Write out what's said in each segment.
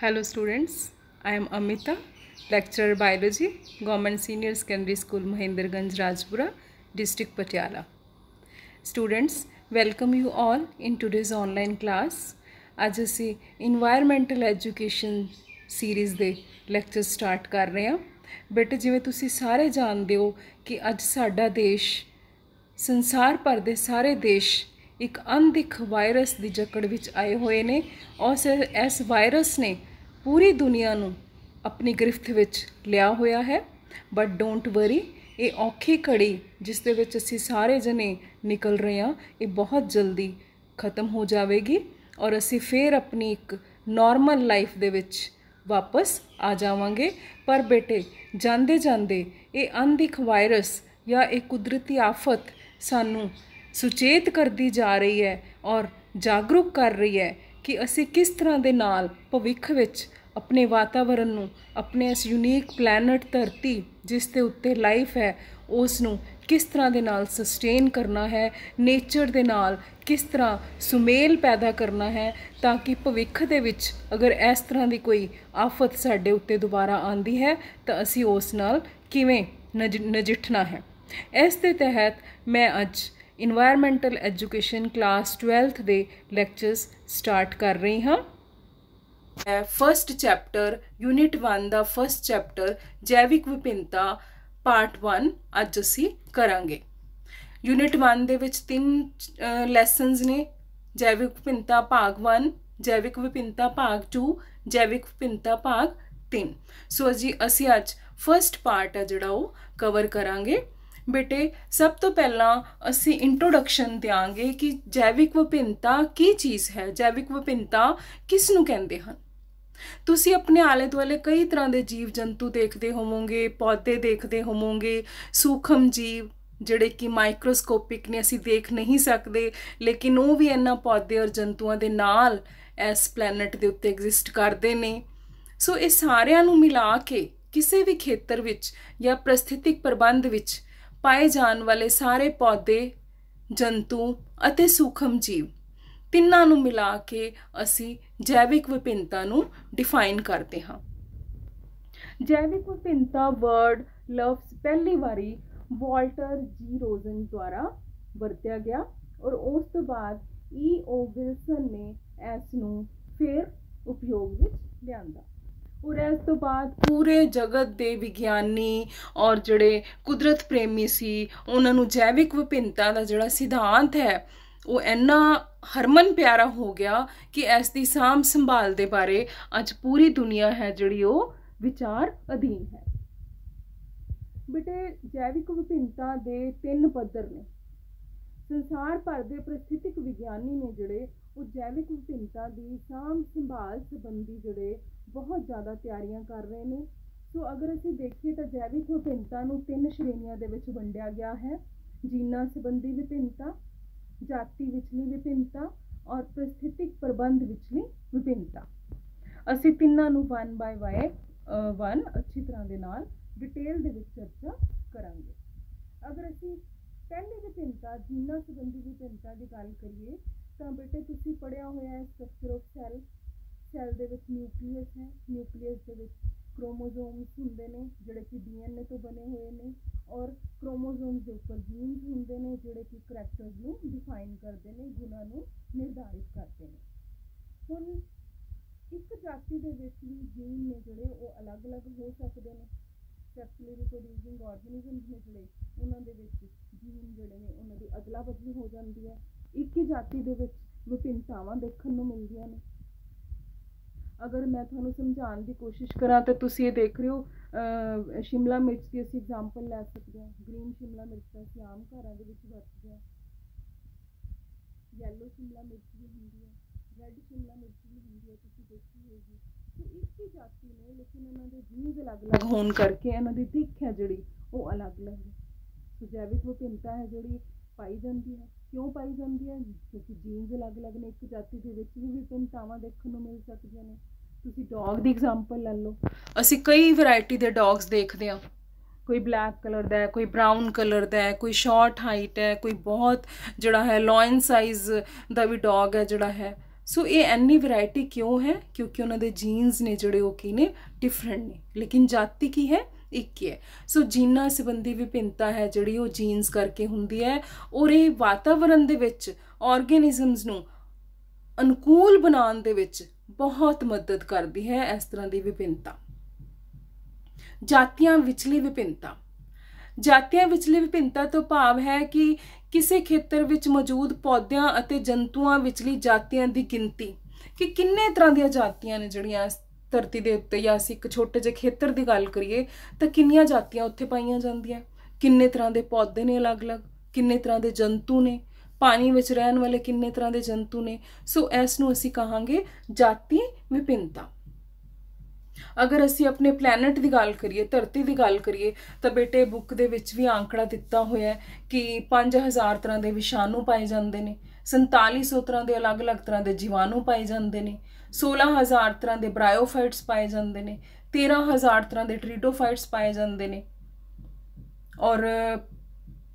Hello students, I am Amita, lecturer biology, Government Senior Secondary School Mahinderganj Rajpura, District Patiala. Students, welcome you all in today's online class. ਅੱਜ ਅਸੀਂ environmental education series ਦੇ lecture start ਕਰ ਰਹੇ ਹਾਂ ਬੇਟੇ ਜਿਵੇਂ ਤੁਸੀਂ ਸਾਰੇ ਜਾਣਦੇ ਹੋ ਕਿ ਅੱਜ ਸਾਡਾ ਦੇਸ਼ ਸੰਸਾਰ ਭਰ ਦੇ ਸਾਰੇ ਦੇਸ਼ ਇੱਕ ਅਨਦਿਖ ਵਾਇਰਸ ਦੀ ਜਕੜ ਵਿੱਚ ਆਏ ਹੋਏ ਨੇ ਔਰ ਇਸ ਵਾਇਰਸ ਨੇ ਪੂਰੀ ਦੁਨੀਆ ਨੂੰ ਆਪਣੀ ਗ੍ਰਿਫਤ ਵਿੱਚ ਲਿਆ ਹੋਇਆ ਹੈ ਬਟ ਡੋਂਟ ਵਰੀ ਇਹ ਔਖੀ ਘੜੀ ਜਿਸ ਦੇ ਵਿੱਚ ਅਸੀਂ ਸਾਰੇ ਜਣੇ ਨਿਕਲ ਰਹੇ ਹਾਂ ਇਹ ਬਹੁਤ ਜਲਦੀ ਖਤਮ ਹੋ ਜਾਵੇਗੀ ਔਰ ਅਸੀਂ ਫੇਰ ਆਪਣੀ ਇੱਕ ਨਾਰਮਲ ਲਾਈਫ ਦੇ ਵਿੱਚ ਵਾਪਸ ਆ ਜਾਵਾਂਗੇ ਪਰ ਬੇਟੇ ਜਾਂਦੇ ਜਾਂਦੇ ਇਹ ਅੰਧਿਖ ਵਾਇਰਸ ਜਾਂ ਇਹ ਕੁਦਰਤੀ ਆਫਤ ਸਾਨੂੰ ਸੁਚੇਤ ਕਰਦੀ ਜਾ ਰਹੀ ਹੈ ਔਰ ਜਾਗਰੂਕ ਕਰ ਰਹੀ ਹੈ ਕਿ ਅਸੀਂ ਕਿਸ ਤਰ੍ਹਾਂ ਦੇ ਨਾਲ ਭਵਿੱਖ ਵਿੱਚ ਆਪਣੇ ਵਾਤਾਵਰਨ ਨੂੰ ਆਪਣੇ ਇਸ ਯੂਨੀਕ ਪਲੈਨਟ ਧਰਤੀ ਜਿਸ ਤੇ ਉੱਤੇ ਲਾਈਫ ਹੈ ਉਸ ਨੂੰ ਕਿਸ ਤਰ੍ਹਾਂ ਦੇ ਨਾਲ ਸਸਟੇਨ ਕਰਨਾ ਹੈ ਨੇਚਰ ਦੇ ਨਾਲ ਕਿਸ ਤਰ੍ਹਾਂ ਸੁਮੇਲ ਪੈਦਾ ਕਰਨਾ ਹੈ ਤਾਂ ਕਿ ਭਵਿੱਖ ਦੇ ਵਿੱਚ ਅਗਰ ਇਸ ਤਰ੍ਹਾਂ ਦੀ ਕੋਈ ਆਫਤ ਸਾਡੇ ਉੱਤੇ ਦੁਬਾਰਾ ਆਂਦੀ ਹੈ ਤਾਂ ਅਸੀਂ ਉਸ ਨਾਲ ਕਿਵੇਂ ਨਜਿੱਠਣਾ ਹੈ ਇਸ ਦੇ ਤਹਿਤ ਮੈਂ ਅੱਜ ਇਨਵਾਇਰਨਮੈਂਟਲ ਐਜੂਕੇਸ਼ਨ ਕਲਾਸ 12th ਦੇ ਲੈਕਚਰਸ ਸਟਾਰਟ ਕਰ ਰਹੀ ਹਾਂ ਹੈ ਫਰਸਟ ਚੈਪਟਰ ਯੂਨਿਟ 1 ਦਾ ਫਰਸਟ ਚੈਪਟਰ ਜੈਵਿਕ ਵਿਭਿੰਨਤਾ ਪਾਰਟ 1 ਅੱਜ ਅਸੀਂ ਕਰਾਂਗੇ ਯੂਨਿਟ 1 ਦੇ ਵਿੱਚ ਤਿੰਨ ਲੈਸਨਸ ਨੇ ਜੈਵਿਕ ਵਿਭਿੰਨਤਾ ਭਾਗ 1 ਜੈਵਿਕ ਵਿਭਿੰਨਤਾ ਭਾਗ 2 ਜੈਵਿਕ ਵਿਭਿੰਨਤਾ ਭਾਗ 3 ਸੋ ਜੀ ਅਸੀਂ ਅੱਜ ਫਰਸਟ ਪਾਰਟ ਹੈ ਜਿਹੜਾ ਉਹ ਕਵਰ ਕਰਾਂਗੇ ਬੇਟੇ ਸਭ ਤੋਂ ਪਹਿਲਾਂ ਅਸੀਂ ਇੰਟਰੋਡਕਸ਼ਨ ਦਿਆਂਗੇ ਕਿ ਜੈਵਿਕ ਵਿਭਿੰਨਤਾ ਕੀ ਚੀਜ਼ ਹੈ ਜੈਵਿਕ ਵਿਭਿੰਨਤਾ ਕਿਸ ਨੂੰ ਕਹਿੰਦੇ ਹਨ ਤੁਸੀਂ ਆਪਣੇ ਆਲੇ ਦੁਆਲੇ ਕਈ ਤਰ੍ਹਾਂ ਦੇ ਜੀਵ ਜੰਤੂ ਦੇਖਦੇ ਹੋਵੋਗੇ ਪੌਦੇ ਦੇਖਦੇ ਹੋਵੋਗੇ ਸੂਖਮ ਜੀਵ ਜਿਹੜੇ ਕਿ ਮਾਈਕਰੋਸਕੋਪਿਕ ਨੇ ਅਸੀਂ ਦੇਖ ਨਹੀਂ ਸਕਦੇ ਲੇਕਿਨ ਉਹ ਵੀ ਇਹਨਾਂ ਪੌਦੇ ਔਰ ਜੰਤੂਆਂ ਦੇ ਨਾਲ ਇਸ ਪਲੈਨਟ ਦੇ ਉੱਤੇ ਐਗਜ਼ਿਸਟ ਕਰਦੇ ਨੇ ਸੋ ਇਹ ਸਾਰਿਆਂ ਨੂੰ ਮਿਲਾ ਕੇ ਕਿਸੇ ਵੀ ਖੇਤਰ ਵਿੱਚ ਜਾਂ ਪ੍ਰਸਥਿਤਿਕ ਪ੍ਰਬੰਧ ਵਿੱਚ ਪਾਏ ਜਾਣ ਵਾਲੇ ਸਾਰੇ ਪੌਦੇ ਜੰਤੂ ਅਤੇ ਸੂਖਮ ਜੀਵ ਤਿੰਨਾਂ ਨੂੰ ਮਿਲਾ ਕੇ ਅਸੀਂ ਜੈਵਿਕ ਵਿਭਿੰਨਤਾ ਨੂੰ ਡਿਫਾਈਨ ਕਰਦੇ ਹਾਂ ਜੈਵਿਕ ਵਿਭਿੰਨਤਾ ਵਰਡ ਲਵਸ ਪਹਿਲੀ ਵਾਰੀ ਵਾਲਟਰ ਜੀ ਰੋਜ਼ਨ ਦੁਆਰਾ ਵਰਤਿਆ ਗਿਆ ਔਰ ਉਸ ਤੋਂ ਬਾਅਦ ਈ ਓ ਵਿਲਸਨ ਨੇ ਇਸ ਨੂੰ ਫਿਰ ਉਪਯੋਗ ਵਿੱਚ ਲਿਆਂਦਾ ਔਰ ਇਸ ਤੋਂ ਬਾਅਦ ਪੂਰੇ ਜਗਤ ਦੇ ਵਿਗਿਆਨੀ ਔਰ ਜਿਹੜੇ ਕੁਦਰਤ ਪ੍ਰੇਮੀ ਸੀ ਉਹਨਾਂ ਨੂੰ ਜੈਵਿਕ ਵਿਭਿੰਨਤਾ ਦਾ ਜਿਹੜਾ ਸਿਧਾਂਤ ਹੈ ਉਹ ਇੰਨਾ ਹਰਮਨ ਪਿਆਰਾ ਹੋ ਗਿਆ ਕਿ ਇਸ ਦੀ ਸਾਮ ਸੰਭਾਲ ਦੇ ਬਾਰੇ ਅੱਜ ਪੂਰੀ ਦੁਨੀਆ ਹੈ ਜਿਹੜੀ ਉਹ ਵਿਚਾਰ ਅਧੀਨ ਹੈ ਬਿਟੇ ਜੈਵਿਕ ਵਿਭਿੰਨਤਾ ਦੇ ਤਿੰਨ ਪੱਧਰ ਨੇ ਸੰਸਾਰ ਭਰ ਦੇ ਪ੍ਰਸਿੱਧਿਕ ਵਿਗਿਆਨੀ ਨੇ ਜਿਹੜੇ ਉਹ ਜੈਵਿਕ ਵਿਭਿੰਨਤਾ ਦੀ ਸਾਮ ਸੰਭਾਲ ਸੰਬੰਧੀ ਜਿਹੜੇ ਬਹੁਤ ਜ਼ਿਆਦਾ ਤਿਆਰੀਆਂ ਕਰ ਰਹੇ ਨੇ ਸੋ ਅਗਰ ਅਸੀਂ ਦੇਖੀਏ ਤਾਂ ਜੈਵਿਕ ਵਿਭਿੰਨਤਾ ਨੂੰ ਤਿੰਨ ਸ਼੍ਰੇਣੀਆਂ ਦੇ ਵਿੱਚ ਵੰਡਿਆ ਗਿਆ ਹੈ ਜੀਨਾਂ ਸੰਬੰਧੀ ਵਿਭਿੰਨਤਾ ਜਾਤੀ ਵਿਚਲੀ ਵਿਭਿੰਨਤਾ ਔਰ ਪ੍ਰਸਥਿਤਿਕ ਪ੍ਰਬੰਧ ਵਿਚਲੀ ਵਿਭਿੰਨਤਾ ਅਸੀਂ ਤਿੰਨਾਂ ਨੂੰ 1 ਬਾਈ 1 ਅੱਛੀ ਤਰ੍ਹਾਂ ਦੇ ਨਾਲ ਡਿਟੇਲ ਦੇ ਵਿੱਚ ਚਰਚਾ ਕਰਾਂਗੇ ਅਗਰ ਅਸੀਂ ਪਹਿਲੀ ਵਿਭਿੰਨਤਾ ਜੀਨਾਂ ਸੰਬੰਧੀ ਵਿਭਿੰਨਤਾ ਦੀ ਗੱਲ ਕਰੀਏ ਤਾਂ ਬੇਟੇ ਤੁਸੀਂ ਪੜਿਆ ਹੋਇਆ ਹੈ ਸਟਰਕਚਰ ਆਫ ਸੈੱਲ ਸੈੱਲ ਦੇ ਵਿੱਚ ਨਿਊਕਲੀਅਸ ਹੈ ਨਿਊਕਲੀਅਸ ਦੇ ਵਿੱਚ ਕ੍ਰੋਮੋਸੋਮਸ ਹੁੰਦੇ ਨੇ ਜਿਹੜੇ ਕਿ ਡੀਐਨਏ ਤੋਂ ਬਣੇ ਹੋਏ ਨੇ ਔਰ ਕ੍ਰੋਮੋਸੋਮਸ ਦੇ ਉੱਪਰ ਜੀਨਸ ਹੁੰਦੇ ਨੇ ਜਿਹੜੇ ਕਿ ਕੈਰੈਕਟਰਸ ਨੂੰ ਡਿਫਾਈਨ ਕਰਦੇ ਨੇ ਜਿਨ੍ਹਾਂ ਨੂੰ ਨਿਰਧਾਰਿਤ ਕਰਦੇ ਨੇ ਹੁਣ ਇੱਕ ਜਾਤੀ ਦੇ ਵਿੱਚ ਵੀ ਜੀਨ ਨੇ ਜਿਹੜੇ ਉਹ ਅਲੱਗ-ਅਲੱਗ ਹੋ ਸਕਦੇ ਨੇ ਸੈਕਸੁਅਲੀ ਰਿਪਰੋਡਿਊਸਿੰਗ ਆਰਗੇਨਿਜ਼ਮਸ ਨੇ ਜਿਹੜੇ ਉਹਨਾਂ ਦੇ ਵਿੱਚ ਜੀਨ ਜਿਹੜੇ ਨੇ ਉਹਨਾਂ ਦੀ ਅਦਲਾ-ਬਦਲੀ ਹੋ ਜਾਂਦੀ ਹੈ ਇੱਕ ਹੀ ਜਾਤੀ ਦੇ ਵਿੱਚ ਵਿਭਿੰਨਤਾਵਾਂ ਦੇਖਣ ਨੂੰ ਮਿਲਦੀਆਂ ਨੇ ਅਗਰ ਮੈਂ ਤੁਹਾਨੂੰ ਸਮਝਾਉਣ ਦੀ ਕੋਸ਼ਿਸ਼ ਕਰਾਂ ਤਾਂ ਤੁਸੀਂ ਇਹ ਦੇਖ ਰਹੇ ਹੋ ਸ਼ਿਮਲਾ ਮਿਰਚ ਦੀ ਅਸੀਂ ਐਗਜ਼ਾਮਪਲ ਲੈ ਸਕਦੇ ਹਾਂ ਗ੍ਰੀਨ ਸ਼ਿਮਲਾ ਮਿਰਚ ਤਾਂ ਅਸੀਂ ਆਮ ਘਰਾਂ ਦੇ ਵਿੱਚ ਵਰਤਦੇ ਹਾਂ ਯੈਲੋ ਸ਼ਿਮਲਾ ਮਿਰਚ ਵੀ ਹੁੰਦੀ ਹੈ ਰੈੱਡ ਸ਼ਿਮਲਾ ਮਿਰਚ ਵੀ ਹੁੰਦੀ ਹੈ ਤੁਸੀਂ ਦੇਖੀ ਹੋਏਗੀ ਸੋ ਇੱਕ ਹੀ ਜਾਤੀ ਨੇ ਲੇਕਿਨ ਇਹਨਾਂ ਦੇ ਬੀਜ ਅਲੱਗ-ਅਲੱਗ ਹੋਣ ਕਰਕੇ ਇਹਨਾਂ ਦੀ ਦਿੱਖ ਹੈ ਜਿਹੜੀ ਉਹ ਅਲੱਗ-ਅਲੱਗ ਹੈ ਸੋ ਜੈਵਿਕ ਵਿਭਿੰਨਤਾ ਹੈ ਜਿਹੜੀ ਪਾਈ ਜਾਂਦੀ ਹੈ ਕਿਉਂ ਪਾਈ ਜਾਂਦੀ ਹੈ ਕਿਉਂਕਿ ਜੀਨਸ ਅਲੱਗ-ਅਲੱਗ ਨੇ ਇੱਕ ਜਾਤੀ ਦੇ ਵਿੱਚ ਵੀ ਵਿਭਿੰਨਤਾਵਾਂ ਦੇਖਣ ਨੂੰ ਮਿਲ ਸਕਦੀਆਂ ਨੇ ਤੁਸੀਂ ਡੌਗ ਦੀ ਐਗਜ਼ਾਮਪਲ ਲੈ ਲਓ ਅਸੀਂ ਕਈ ਵੈਰਾਈਟੀ ਦੇ ਡੌਗਸ ਦੇਖਦੇ ਹਾਂ ਕੋਈ ਬਲੈਕ ਕਲਰ ਦਾ ਹੈ ਕੋਈ ਬ੍ਰਾਊਨ ਕਲਰ ਦਾ ਹੈ ਕੋਈ ਸ਼ਾਰਟ ਹਾਈਟ ਹੈ ਕੋਈ ਬਹੁਤ ਜਿਹੜਾ ਹੈ ਲੋਇਨ ਸਾਈਜ਼ ਦਾ ਵੀ ਡੌਗ ਹੈ ਜਿਹੜਾ ਹੈ ਸੋ ਇਹ ਐਨੀ ਵੈਰਾਈਟੀ ਕਿਉਂ ਹੈ ਕਿਉਂਕਿ ਉਹਨਾਂ ਦੇ ਜੀਨਸ ਨੇ ਜਿਹੜੇ ਉਹ ਕੀ ਨੇ ਡਿਫਰੈਂਟ ਨੇ ਲੇਕਿਨ ਜਾਤੀ ਕੀ ਹੈ ਇੱਕ ਹੀ ਹੈ ਸੋ ਜੀਨਾਂ ਸੰਬੰਧੀ ਵਿਭਿੰਨਤਾ ਹੈ ਜਿਹੜੀ ਉਹ ਜੀਨਸ ਕਰਕੇ ਹੁੰਦੀ ਹੈ ਔਰ ਇਹ ਵਾਤਾਵਰਣ ਦੇ ਵਿੱਚ ਆਰਗੇਨਿਜ਼ਮਸ ਨੂੰ ਅਨੁਕੂਲ ਬਣਾਉਣ ਦੇ ਵਿੱਚ ਬਹੁਤ ਮਦਦ ਕਰਦੀ ਹੈ ਇਸ ਤਰ੍ਹਾਂ ਦੀ ਵਿਭਿੰਨਤਾ ਜਾਤੀਆਂ ਵਿਚਲੀ ਵਿਭਿੰਨਤਾ ਜਾਤੀਆਂ ਵਿਚਲੀ ਵਿਭਿੰਨਤਾ ਤੋਂ ਭਾਵ ਹੈ ਕਿ ਕਿਸੇ ਖੇਤਰ ਵਿੱਚ ਮੌਜੂਦ ਪੌਦਿਆਂ ਅਤੇ ਜੰਤੂਆਂ ਵਿਚਲੀ ਜਾਤੀਆਂ ਦੀ ਗਿਣਤੀ ਕਿ ਕਿੰਨੇ ਤਰ੍ਹਾਂ ਦੀਆਂ ਜਾਤੀਆਂ ਨੇ ਜਿਹੜੀਆਂ ਇਸ ਧਰਤੀ ਦੇ ਉੱਤੇ ਜਾਂ ਅਸੀਂ ਇੱਕ ਛੋਟੇ ਜਿਹੇ ਖੇਤਰ ਦੀ ਗੱਲ ਕਰੀਏ ਤਾਂ ਕਿੰਨੀਆਂ ਜਾਤੀਆਂ ਉੱਥੇ ਪਾਈਆਂ ਜਾਂਦੀਆਂ ਕਿੰਨੇ ਤਰ੍ਹਾਂ ਦੇ ਪੌਦੇ ਨੇ ਅਲੱਗ-ਅਲੱਗ ਕਿੰਨੇ ਤਰ੍ਹਾਂ ਦੇ ਜੰਤੂ ਨੇ ਪਾਣੀ ਵਿੱਚ ਰਹਿਣ ਵਾਲੇ ਕਿੰਨੇ ਤਰ੍ਹਾਂ ਦੇ ਜੰਤੂ ਨੇ ਸੋ ਇਸ ਨੂੰ ਅਸੀਂ ਕਹਾਂਗੇ ਜਾਤੀ ਵਿਭਿੰਨਤਾ ਅਗਰ ਅਸੀਂ ਆਪਣੇ ਪਲੈਨਟ ਦੀ ਗੱਲ ਕਰੀਏ ਧਰਤੀ ਦੀ ਗੱਲ ਕਰੀਏ ਤਾਂ ਬੇਟੇ ਬੁੱਕ ਦੇ ਵਿੱਚ ਵੀ ਆંકੜਾ ਦਿੱਤਾ ਹੋਇਆ ਹੈ ਕਿ 5000 ਤਰ੍ਹਾਂ ਦੇ ਵਿਸ਼ਾਣੂ ਪਾਏ ਜਾਂਦੇ ਨੇ 4700 ਤਰ੍ਹਾਂ ਦੇ ਅਲੱਗ-ਅਲੱਗ ਤਰ੍ਹਾਂ ਦੇ ਜੀਵਾਣੂ ਪਾਏ ਜਾਂਦੇ ਨੇ 16000 ਤਰ੍ਹਾਂ ਦੇ ਬ੍ਰਾਇਓਫਾਈਟਸ ਪਾਏ ਜਾਂਦੇ ਨੇ 13000 ਤਰ੍ਹਾਂ ਦੇ ਟ੍ਰੀਟੋਫਾਈਟਸ ਪਾਏ ਜਾਂਦੇ ਨੇ ਔਰ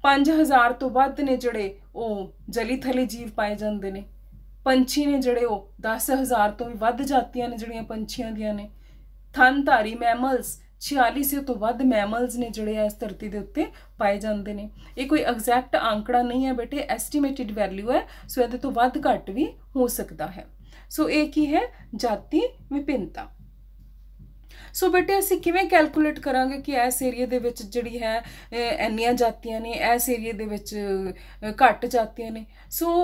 5000 ਤੋਂ ਵੱਧ ਨੇ ਜਿਹੜੇ ਉਹ ਜਲੀ ਥਲੇ ਜੀਵ ਪਾਏ ਜਾਂਦੇ ਨੇ ਪੰਛੀ ਨੇ ਜਿਹੜੇ ਉਹ 10000 ਤੋਂ ਵੀ ਵੱਧ ਜਾਤੀਆਂ ਨੇ ਜਿਹੜੀਆਂ ਪੰਛੀਆਂ ਦੀਆਂ ਨੇ ਥਨਧਾਰੀ ਮੈਮਲਸ 46 ਤੋਂ ਵੱਧ ਮੈਮਲਸ ਨੇ ਜਿਹੜੇ ਇਸ ਧਰਤੀ ਦੇ ਉੱਤੇ ਪਾਏ ਜਾਂਦੇ ਨੇ ਇਹ ਕੋਈ ਐਗਜ਼ੈਕਟ ਅੰਕੜਾ ਨਹੀਂ ਹੈ ਬੇਟੇ ਐਸਟੀਮੇਟਿਡ ਵੈਲਿਊ ਹੈ ਸੋ ਇਹਦੇ ਤੋਂ ਵੱਧ ਘੱਟ ਵੀ ਹੋ ਸਕਦਾ ਹੈ ਸੋ ਇਹ ਕੀ ਹੈ ਜਾਤੀ ਵਿਭਿੰਨਤਾ ਸੋ ਬੇਟੇ ਅਸੀਂ ਕਿਵੇਂ ਕੈਲਕੂਲੇਟ ਕਰਾਂਗੇ ਕਿ ਇਸ ਏਰੀਆ ਦੇ ਵਿੱਚ ਜਿਹੜੀ ਹੈ ਇੰਨੀਆਂ ਜਾਤੀਆਂ ਨੇ ਇਸ ਏਰੀਆ ਦੇ ਵਿੱਚ ਘੱਟ ਜਾਤੀਆਂ ਨੇ ਸੋ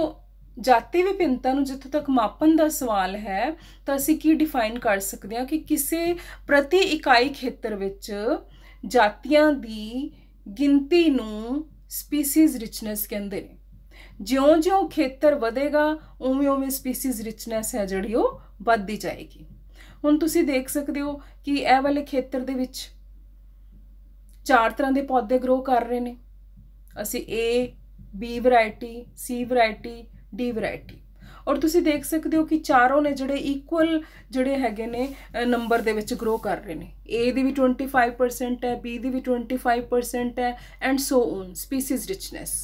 ਜਾਤੀ ਵਿਭਿੰਨਤਾ ਨੂੰ ਜਿੱਥੇ ਤੱਕ ਮਾਪਨ ਦਾ ਸਵਾਲ ਹੈ ਤਾਂ ਅਸੀਂ ਕੀ ਡਿਫਾਈਨ ਕਰ ਸਕਦੇ ਹਾਂ ਕਿ ਕਿਸੇ ਪ੍ਰਤੀ ਇਕਾਈ ਖੇਤਰ ਵਿੱਚ ਜਾਤੀਆਂ ਦੀ ਗਿਣਤੀ ਨੂੰ ਸਪੀਸੀਜ਼ ਰਿਚਨੈਸ ਕਹਿੰਦੇ ਨੇ ਜਿਉਂ-ਜਿਉਂ ਖੇਤਰ ਵਧੇਗਾ ਉਵੇਂ-ਉਵੇਂ ਸਪੀਸੀਜ਼ ਰਿਚਨੈਸ ਹੈ ਜਿਹੜੀ ਉਹ ਵੱਧਦੀ ਜਾਏਗੀ ਹੁਣ ਤੁਸੀਂ ਦੇਖ ਸਕਦੇ ਹੋ ਕਿ ਇਹ ਵਾਲੇ ਖੇਤਰ ਦੇ ਵਿੱਚ ਚਾਰ ਤਰ੍ਹਾਂ ਦੇ ਪੌਦੇ ਗਰੋ ਕਰ ਰਹੇ ਨੇ ਅਸੀਂ A B variety C variety D variety ਔਰ ਤੁਸੀਂ ਦੇਖ ਸਕਦੇ ਹੋ ਕਿ ਚਾਰੋਂ ਨੇ ਜਿਹੜੇ ਇਕੁਅਲ ਜਿਹੜੇ ਹੈਗੇ ਨੇ ਨੰਬਰ ਦੇ ਵਿੱਚ ਗਰੋ ਕਰ ਰਹੇ ਨੇ A ਦੀ ਵੀ 25% ਹੈ B ਦੀ ਵੀ 25% ਹੈ and so on species richness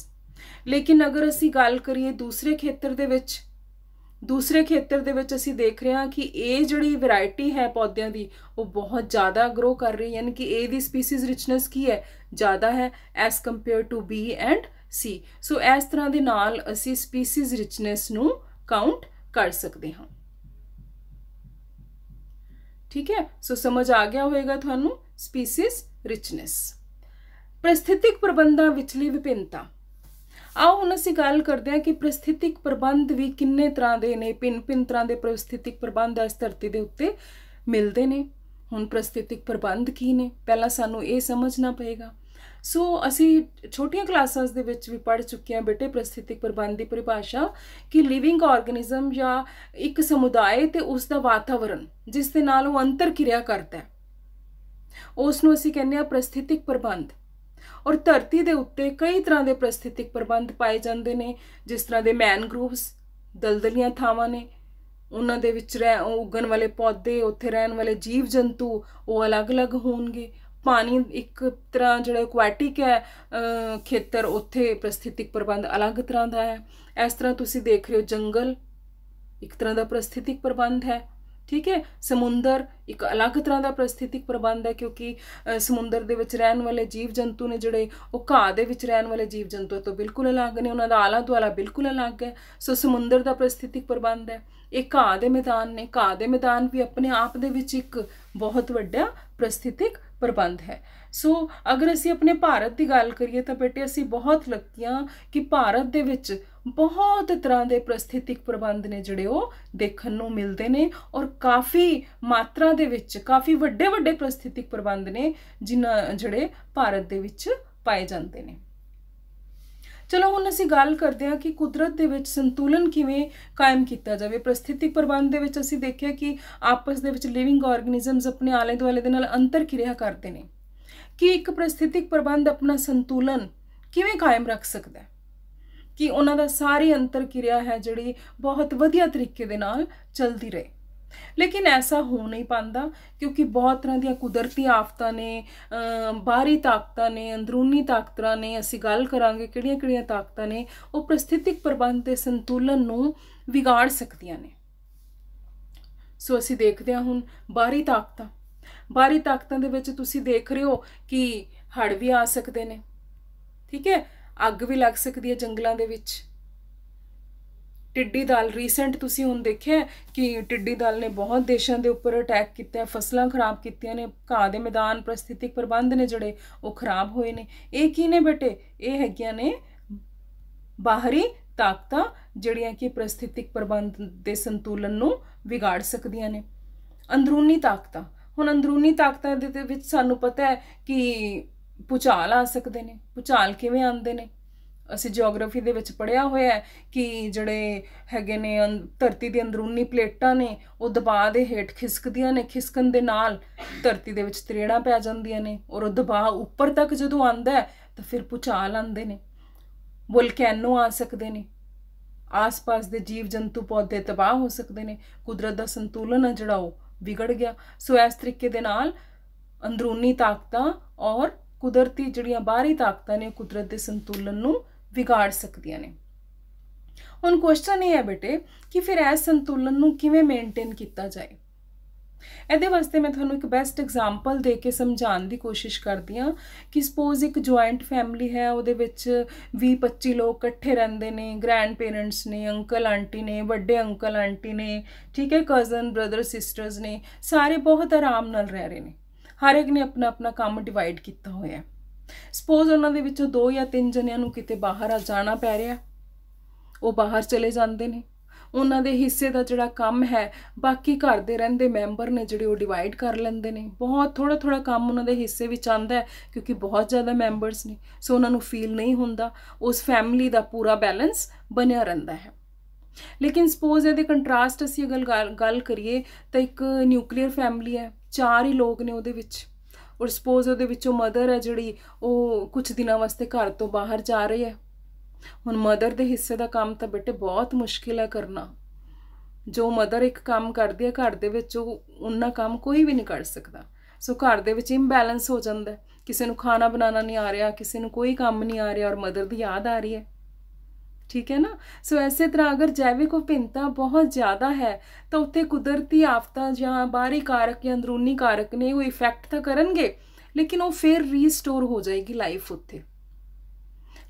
ਲੇਕਿਨ ਅਗਰ ਅਸੀਂ ਗੱਲ ਕਰੀਏ ਦੂਸਰੇ ਖੇਤਰ ਦੇ ਵਿੱਚ ਦੂਸਰੇ ਖੇਤਰ ਦੇ ਵਿੱਚ ਅਸੀਂ ਦੇਖ ਰਹੇ ਹਾਂ ਕਿ ਇਹ ਜਿਹੜੀ ਵੈਰਾਈਟੀ ਹੈ ਪੌਦਿਆਂ ਦੀ ਉਹ ਬਹੁਤ ਜ਼ਿਆਦਾ ਗਰੋ ਕਰ ਰਹੀ ਹੈ ਯਾਨੀ ਕਿ ਇਹ ਦੀ ਸਪੀਸੀਜ਼ ਰਿਚਨੈਸ ਕੀ ਹੈ ਜ਼ਿਆਦਾ ਹੈ as compare to B and C so ਇਸ ਤਰ੍ਹਾਂ ਦੇ ਨਾਲ ਅਸੀਂ ਸਪੀਸੀਜ਼ ਰਿਚਨੈਸ ਨੂੰ ਕਾਊਂਟ ਕਰ ਸਕਦੇ ਹਾਂ ਠੀਕ ਹੈ ਸੋ ਸਮਝ ਆ ਗਿਆ ਹੋਵੇਗਾ ਤੁਹਾਨੂੰ ਸਪੀਸੀਜ਼ ਰਿਚਨੈਸ ਪ੍ਰਸਥਿਤਿਕ ਪ੍ਰਬੰਧਾਂ ਵਿਚਲੀ ਵਿਭਿੰਨਤਾ ਆਓ ਹੁਣ ਅਸੀਂ ਗੱਲ ਕਰਦੇ ਹਾਂ ਕਿ ਪ੍ਰਸਥਿਤਿਕ ਪ੍ਰਬੰਧ ਵੀ ਕਿੰਨੇ ਤਰ੍ਹਾਂ ਦੇ ਨੇ ਪਿੰਨ-ਪਿੰਨ ਤਰ੍ਹਾਂ ਦੇ ਪ੍ਰਸਥਿਤਿਕ ਪ੍ਰਬੰਧ ਇਸ ਧਰਤੀ ਦੇ ਉੱਤੇ ਮਿਲਦੇ ਨੇ ਹੁਣ ਪ੍ਰਸਥਿਤਿਕ ਪ੍ਰਬੰਧ ਕੀ ਨੇ ਪਹਿਲਾਂ ਸਾਨੂੰ ਇਹ ਸਮਝਣਾ ਪਏਗਾ ਸੋ ਅਸੀਂ ਛੋਟੀਆਂ ਕਲਾਸਾਂ ਦੇ ਵਿੱਚ ਵੀ ਪੜ ਚੁੱਕੇ ਹਾਂ ਬੇਟੇ ਪ੍ਰਸਥਿਤਿਕ ਪ੍ਰਬੰਧ ਦੀ ਪਰਿਭਾਸ਼ਾ ਕਿ ਲਿਵਿੰਗ ਆਰਗੇਨਿਜ਼ਮ ਜਾਂ ਇੱਕ ਸਮੁਦਾਇ ਤੇ ਉਸ ਦਾ ਵਾਤਾਵਰਣ ਜਿਸ ਦੇ ਨਾਲ ਉਹ ਅੰਤਰ ਕਿਰਿਆ ਕਰਦਾ ਹੈ ਉਸ ਨੂੰ ਅਸੀਂ ਕਹਿੰਦੇ ਆ ਪ੍ਰਸਥਿਤਿਕ ਪ੍ਰਬੰਧ ਔਰ ਧਰਤੀ ਦੇ ਉੱਤੇ ਕਈ ਤਰ੍ਹਾਂ ਦੇ ਪ੍ਰਸਥਿਤਿਕ ਪ੍ਰਬੰਧ ਪਾਏ ਜਾਂਦੇ ਨੇ ਜਿਸ ਤਰ੍ਹਾਂ ਦੇ ਮੈਨਗ੍ਰੋਵਸ ਦਲਦਲੀਆਂ ਥਾਵਾਂ ਨੇ ਉਹਨਾਂ ਦੇ ਵਿੱਚ ਰਹਿ ਉਗਣ ਵਾਲੇ ਪੌਦੇ ਉੱਥੇ ਰਹਿਣ ਵਾਲੇ ਜੀਵ ਜੰਤੂ ਉਹ ਅਲੱਗ-ਅਲੱਗ ਹੋਣਗੇ ਪਾਣੀ ਇੱਕ ਤਰ੍ਹਾਂ ਜਿਹੜਾ ਕੁਆਟਿਕ ਹੈ ਖੇਤਰ ਉੱਥੇ ਪ੍ਰਸਥਿਤਿਕ ਪ੍ਰਬੰਧ ਅਲੱਗ ਤਰ੍ਹਾਂ ਦਾ ਹੈ ਇਸ ਤਰ੍ਹਾਂ ਤੁਸੀਂ ਦੇਖ ਰਹੇ ਹੋ ਜੰਗਲ ਇੱਕ ਤਰ੍ਹਾਂ ਦਾ ਪ੍ਰਸਥਿਤਿਕ ਪ੍ਰਬੰਧ ਹੈ ਠੀਕ ਹੈ ਸਮੁੰਦਰ ਇੱਕ ਅਲੱਗ ਤਰ੍ਹਾਂ ਦਾ ਪ੍ਰਸਥਿਤਿਕ ਪ੍ਰਬੰਧ ਹੈ ਕਿਉਂਕਿ ਸਮੁੰਦਰ ਦੇ ਵਿੱਚ ਰਹਿਣ ਵਾਲੇ ਜੀਵ ਜੰਤੂ ਨੇ ਜਿਹੜੇ ਉਹ ਘਾਹ ਦੇ ਵਿੱਚ ਰਹਿਣ ਵਾਲੇ ਜੀਵ ਜੰਤੂ ਤੋਂ ਬਿਲਕੁਲ ਅਲੱਗ ਨੇ ਉਹਨਾਂ ਦਾ ਆਲਾ ਦੁਆਲਾ ਬਿਲਕੁਲ ਅਲੱਗ ਹੈ ਸੋ ਸਮੁੰਦਰ ਦਾ ਪ੍ਰਸਥਿਤਿਕ ਪ੍ਰਬੰਧ ਹੈ ਇਹ ਘਾਹ ਦੇ ਮੈਦਾਨ ਨੇ ਘਾਹ ਦੇ ਮੈਦਾਨ ਵੀ ਆਪਣੇ ਆਪ ਦੇ ਵਿੱਚ ਇੱਕ ਬਹੁਤ ਵੱਡਾ ਪ੍ਰਸਥਿਤਿਕ ਪ੍ਰਬੰਧ ਹੈ ਸੋ ਅਗਰ ਅਸੀਂ ਆਪਣੇ ਭਾਰਤ ਦੀ ਗੱਲ ਕਰੀਏ ਤਾਂ ਬੇਟੇ ਅਸੀਂ ਬਹੁਤ ਲੱਕੀਆਂ ਕਿ ਭਾਰਤ ਦੇ ਵਿੱਚ ਬਹੁਤ ਤਰ੍ਹਾਂ ਦੇ ਪ੍ਰਸਥਿਤਿਕ ਪ੍ਰਬੰਧ ਨੇ ਜਿਹੜੇ ਉਹ ਦੇਖਣ ਨੂੰ ਮਿਲਦੇ ਨੇ ਔਰ ਕਾਫੀ ਮਾਤਰਾ ਦੇ ਵਿੱਚ ਕਾਫੀ ਵੱਡੇ ਵੱਡੇ ਪ੍ਰਸਥਿਤਿਕ ਪ੍ਰਬੰਧ ਨੇ ਜਿਨ੍ਹਾਂ ਜਿਹੜੇ ਭਾਰਤ ਦੇ ਵਿੱਚ ਪਾਏ ਜਾਂਦੇ ਨੇ ਚਲੋ ਹੁਣ ਅਸੀਂ ਗੱਲ ਕਰਦੇ ਹਾਂ ਕਿ ਕੁਦਰਤ ਦੇ ਵਿੱਚ ਸੰਤੁਲਨ ਕਿਵੇਂ ਕਾਇਮ ਕੀਤਾ ਜਾਵੇ ਪ੍ਰਸਥਿਤਿਕ ਪ੍ਰਬੰਧ ਦੇ ਵਿੱਚ ਅਸੀਂ ਦੇਖਿਆ ਕਿ ਆਪਸ ਦੇ ਵਿੱਚ ਲਿਵਿੰਗ ਆਰਗੇਨਿਜ਼ਮਸ ਆਪਣੇ ਆਲੇ ਦੁਆਲੇ ਦੇ ਨਾਲ ਅੰਤਰ ਕਿਰਿਆ ਕਰਦੇ ਨੇ ਕਿ ਇੱਕ ਪ੍ਰਸਥਿਤਿਕ ਪ੍ਰਬੰਧ ਆਪਣਾ ਸੰਤੁਲਨ ਕਿਵੇਂ ਕਾਇਮ ਰੱਖ ਸਕਦਾ ਹੈ ਕਿ ਉਹਨਾਂ ਦਾ ਸਾਰੀ ਅੰਤਰ ਕਿਰਿਆ ਹੈ ਜਿਹੜੀ ਬਹੁਤ ਵਧੀਆ ਤਰੀਕੇ ਦੇ ਨਾਲ ਚਲਦੀ ਰਹੇ ਲੇਕਿਨ ਐਸਾ ਹੋ ਨਹੀਂ ਪਾਂਦਾ ਕਿਉਂਕਿ ਬਹੁਤ ਤਰ੍ਹਾਂ ਦੀਆਂ ਕੁਦਰਤੀ ਆਫਤਾਂ ਨੇ ਬਾਹਰੀ ਤਾਕਤਾਂ ਨੇ ਅੰਦਰੂਨੀ ਤਾਕਤਾਂ ਨੇ ਅਸੀਂ ਗੱਲ ਕਰਾਂਗੇ ਕਿਹੜੀਆਂ-ਕਿਹੜੀਆਂ ਤਾਕਤਾਂ ਨੇ ਉਹ ਪ੍ਰਸਥਿਤਿਕ ਪ੍ਰਬੰਧ ਦੇ ਸੰਤੁਲਨ ਨੂੰ ਵਿਗਾੜ ਸਕਦੀਆਂ ਨੇ ਸੋ ਅਸੀਂ ਦੇਖਦੇ ਹਾਂ ਹੁਣ ਬਾਹਰੀ ਤਾਕਤਾਂ ਬਾਹਰੀ ਤਾਕਤਾਂ ਦੇ ਵਿੱਚ ਤੁਸੀਂ ਦੇਖ ਰਹੇ ਹੋ ਕਿ ਹੜ੍ਹ ਵੀ ਆ ਸਕਦੇ ਨੇ ਠੀਕ ਹੈ ਅੱਗ ਵੀ ਲੱਗ ਸਕਦੀ ਹੈ ਜੰਗਲਾਂ ਦੇ ਵਿੱਚ ਟਿੱਡੀ ਦਲ ਰੀਸੈਂਟ ਤੁਸੀਂ ਹੁਣ ਦੇਖਿਆ ਕਿ ਟਿੱਡੀ ਦਲ ਨੇ ਬਹੁਤ ਦੇਸ਼ਾਂ ਦੇ ਉੱਪਰ ਅਟੈਕ ਕੀਤਾ ਹੈ ਫਸਲਾਂ ਖਰਾਬ ਕੀਤੀਆਂ ਨੇ ਘਾਹ ਦੇ ਮੈਦਾਨ ਪ੍ਰਸਥਿਤਿਕ ਪ੍ਰਬੰਧ ਨੇ ਜਿਹੜੇ ਉਹ ਖਰਾਬ ਹੋਏ ਨੇ ਇਹ ਕੀ ਨੇ ਬੇਟੇ ਇਹ ਹੈਗੀਆਂ ਨੇ ਬਾਹਰੀ ਤਾਕਤਾਂ ਜਿਹੜੀਆਂ ਕਿ ਪ੍ਰਸਥਿਤਿਕ ਪ੍ਰਬੰਧ ਦੇ ਸੰਤੁਲਨ ਨੂੰ ਵਿਗਾੜ ਸਕਦੀਆਂ ਨੇ ਅੰਦਰੂਨੀ ਤਾਕਤਾਂ ਹੁਣ ਅੰਦਰੂਨੀ ਤਾਕਤਾਂ ਦੇ ਵਿੱਚ ਸਾਨੂੰ ਪਤਾ ਹੈ ਕਿ ਪੁਚਾਲ ਆ ਸਕਦੇ ਨੇ ਪੁਚਾਲ ਕਿਵੇਂ ਆਉਂਦੇ ਨੇ ਅਸੀਂ ਜੀਓਗ੍ਰਾਫੀ ਦੇ ਵਿੱਚ ਪੜਿਆ ਹੋਇਆ ਹੈ ਕਿ ਜਿਹੜੇ ਹੈਗੇ ਨੇ ਧਰਤੀ ਦੇ ਅੰਦਰੂਨੀ ਪਲੇਟਾਂ ਨੇ ਉਹ ਦਬਾਅ ਦੇ ਹੇਠ ਖਿਸਕਦੀਆਂ ਨੇ ਖਿਸਕਣ ਦੇ ਨਾਲ ਧਰਤੀ ਦੇ ਵਿੱਚ ਤਰੇੜਾਂ ਪੈ ਜਾਂਦੀਆਂ ਨੇ ਔਰ ਉਹ ਦਬਾਅ ਉੱਪਰ ਤੱਕ ਜਦੋਂ ਆਂਦਾ ਤਾਂ ਫਿਰ ਪੁਚਾਲ ਆਂਦੇ ਨੇ ਵੋਲਕੈਨੋ ਆ ਸਕਦੇ ਨੇ ਆਸ-ਪਾਸ ਦੇ ਜੀਵ ਜੰਤੂ ਪੌਦੇ ਤਬਾਹ ਹੋ ਸਕਦੇ ਨੇ ਕੁਦਰਤ ਦਾ ਸੰਤੁਲਨ ਆ ਜਿਹੜਾ ਉਹ ਵਿਗੜ ਗਿਆ ਸੋ ਇਸ ਤਰੀਕੇ ਦੇ ਨਾਲ ਅੰਦਰੂਨੀ ਤਾਕਤਾਂ ਔਰ ਕੁਦਰਤੀ ਜਿਹੜੀਆਂ ਬਾਹਰੀ ਤਾਕਤਾਂ ਨੇ ਕੁਦਰਤ ਦੇ ਸੰਤੁਲਨ ਨੂੰ ਵਿਗਾੜ ਸਕਦੀਆਂ ਨੇ ਹੁਣ ਕੁਐਸਚਨ ਇਹ ਹੈ ਬੇਟੇ ਕਿ ਫਿਰ ਇਸ ਸੰਤੁਲਨ ਨੂੰ ਕਿਵੇਂ ਮੇਨਟੇਨ ਕੀਤਾ ਜਾਏ ਇਹਦੇ ਵਾਸਤੇ ਮੈਂ ਤੁਹਾਨੂੰ ਇੱਕ ਬੈਸਟ ਐਗਜ਼ਾਮਪਲ ਦੇ ਕੇ ਸਮਝਾਉਣ ਦੀ ਕੋਸ਼ਿਸ਼ ਕਰਦੀ ਹਾਂ ਕਿ ਸਪੋਜ਼ ਇੱਕ ਜੁਆਇੰਟ ਫੈਮਿਲੀ ਹੈ ਉਹਦੇ ਵਿੱਚ 20 25 ਲੋਕ ਇਕੱਠੇ ਰਹਿੰਦੇ ਨੇ ਗ੍ਰੈਂਡ ਪੇਰੈਂਟਸ ਨੇ ਅੰਕਲ ਆਂਟੀ ਨੇ ਵੱਡੇ ਅੰਕਲ ਆਂਟੀ ਨੇ ਠੀਕ ਹੈ ਕਜ਼ਨ ਬ੍ਰਦਰ ਸਿਸਟਰਸ ਨੇ ਸਾਰੇ ਬਹੁਤ ਆਰਾਮ ਨਾਲ ਰਹਿ ਰਹੇ ਨੇ ਹਰ ਇੱਕ ਨੇ ਆਪਣਾ ਆਪਣਾ ਕੰਮ ਡਿਵਾਈਡ ਕੀਤਾ ਹੋਇਆ ਹੈ ਸਪੋਜ਼ ਉਹਨਾਂ ਦੇ ਵਿੱਚੋਂ ਦੋ ਜਾਂ ਤਿੰਨ ਜਣਿਆਂ ਨੂੰ ਕਿਤੇ ਬਾਹਰ ਆ ਜਾਣਾ ਪੈ ਰਿਹਾ ਉਹ ਬਾਹਰ ਚਲੇ ਜਾਂਦੇ ਨੇ ਉਹਨਾਂ ਦੇ ਹਿੱਸੇ ਦਾ ਜਿਹੜਾ ਕੰਮ ਹੈ ਬਾਕੀ ਘਰ ਦੇ ਰਹਿੰਦੇ ਮੈਂਬਰ ਨੇ ਜਿਹੜੇ ਉਹ ਡਿਵਾਈਡ ਕਰ ਲੈਂਦੇ ਨੇ ਬਹੁਤ ਥੋੜਾ ਥੋੜਾ ਕੰਮ ਉਹਨਾਂ ਦੇ ਹਿੱਸੇ ਵਿੱਚ ਆਂਦਾ ਹੈ ਕਿਉਂਕਿ ਬਹੁਤ ਜ਼ਿਆਦਾ ਮੈਂਬਰਸ ਨੇ ਸੋ ਉਹਨਾਂ ਨੂੰ ਫੀਲ ਨਹੀਂ ਹੁੰਦਾ ਉਸ ਫੈਮਿਲੀ ਦਾ ਪੂਰਾ ਬੈਲੈਂਸ ਬਣਿਆ ਰਹਿੰਦਾ ਹੈ ਲੇਕਿਨ ਸਪੋਜ਼ ਇਹਦੇ ਕੰਟਰਾਸਟ ਅਸੀਂ ਗੱਲ ਗੱਲ ਕਰੀਏ ਤਾਂ ਇੱਕ ਨਿਊਕਲੀਅਰ ਫੈਮਿਲੀ ਹੈ ਚਾਰ ਹੀ ਲੋਕ ਨੇ ਉਹਦੇ ਵਿੱਚ ਔਰ ਸਪੋਜ਼ ਉਹਦੇ ਵਿੱਚੋਂ ਮਦਰ ਹੈ ਜਿਹੜੀ ਉਹ ਕੁਝ ਦਿਨਾਂ ਵਾਸਤੇ ਘਰ ਤੋਂ ਬਾਹਰ ਜਾ ਰਹੀ ਹੈ ਹੁਣ ਮਦਰ ਦੇ ਹਿੱਸੇ ਦਾ ਕੰਮ ਤਾਂ ਬੇਟੇ ਬਹੁਤ ਮੁਸ਼ਕਿਲ ਹੈ ਕਰਨਾ ਜੋ ਮਦਰ ਇੱਕ ਕੰਮ ਕਰਦੀ ਹੈ ਘਰ ਦੇ ਵਿੱਚ ਉਹ ਉਹਨਾਂ ਕੰਮ ਕੋਈ ਵੀ ਨਹੀਂ ਕਰ ਸਕਦਾ ਸੋ ਘਰ ਦੇ ਵਿੱਚ ਇੰਬੈਲੈਂਸ ਹੋ ਜਾਂਦਾ ਕਿਸੇ ਨੂੰ ਖਾਣਾ ਬਣਾਉਣਾ ਨਹੀਂ ਆ ਰਿਹਾ ਕਿਸੇ ਨੂੰ ਕੋਈ ਕੰਮ ਨਹੀਂ ਆ ਰਿਹਾ ਔਰ ਮਦਰ ਦੀ ਯਾਦ ਆ ਰਹੀ ਹੈ ਠੀਕ ਹੈ ਨਾ ਸੋ ਐਸੇ ਤਰ੍ਹਾਂ ਅਗਰ ਜੈਵਿਕ ਵਿਭਿੰਨਤਾ ਬਹੁਤ ਜ਼ਿਆਦਾ ਹੈ ਤਾਂ ਉੱਥੇ ਕੁਦਰਤੀ ਆਫਤਾਂ ਜਾਂ ਬਾਹਰੀ ਕਾਰਕ ਜਾਂ ਅੰਦਰੂਨੀ ਕਾਰਕ ਨੇ ਉਹ ਇਫੈਕਟ ਤਾਂ ਕਰਨਗੇ ਲੇਕਿਨ ਉਹ ਫੇਰ ਰੀਸਟੋਰ ਹੋ ਜਾਏਗੀ ਲਾਈਫ ਉੱਥੇ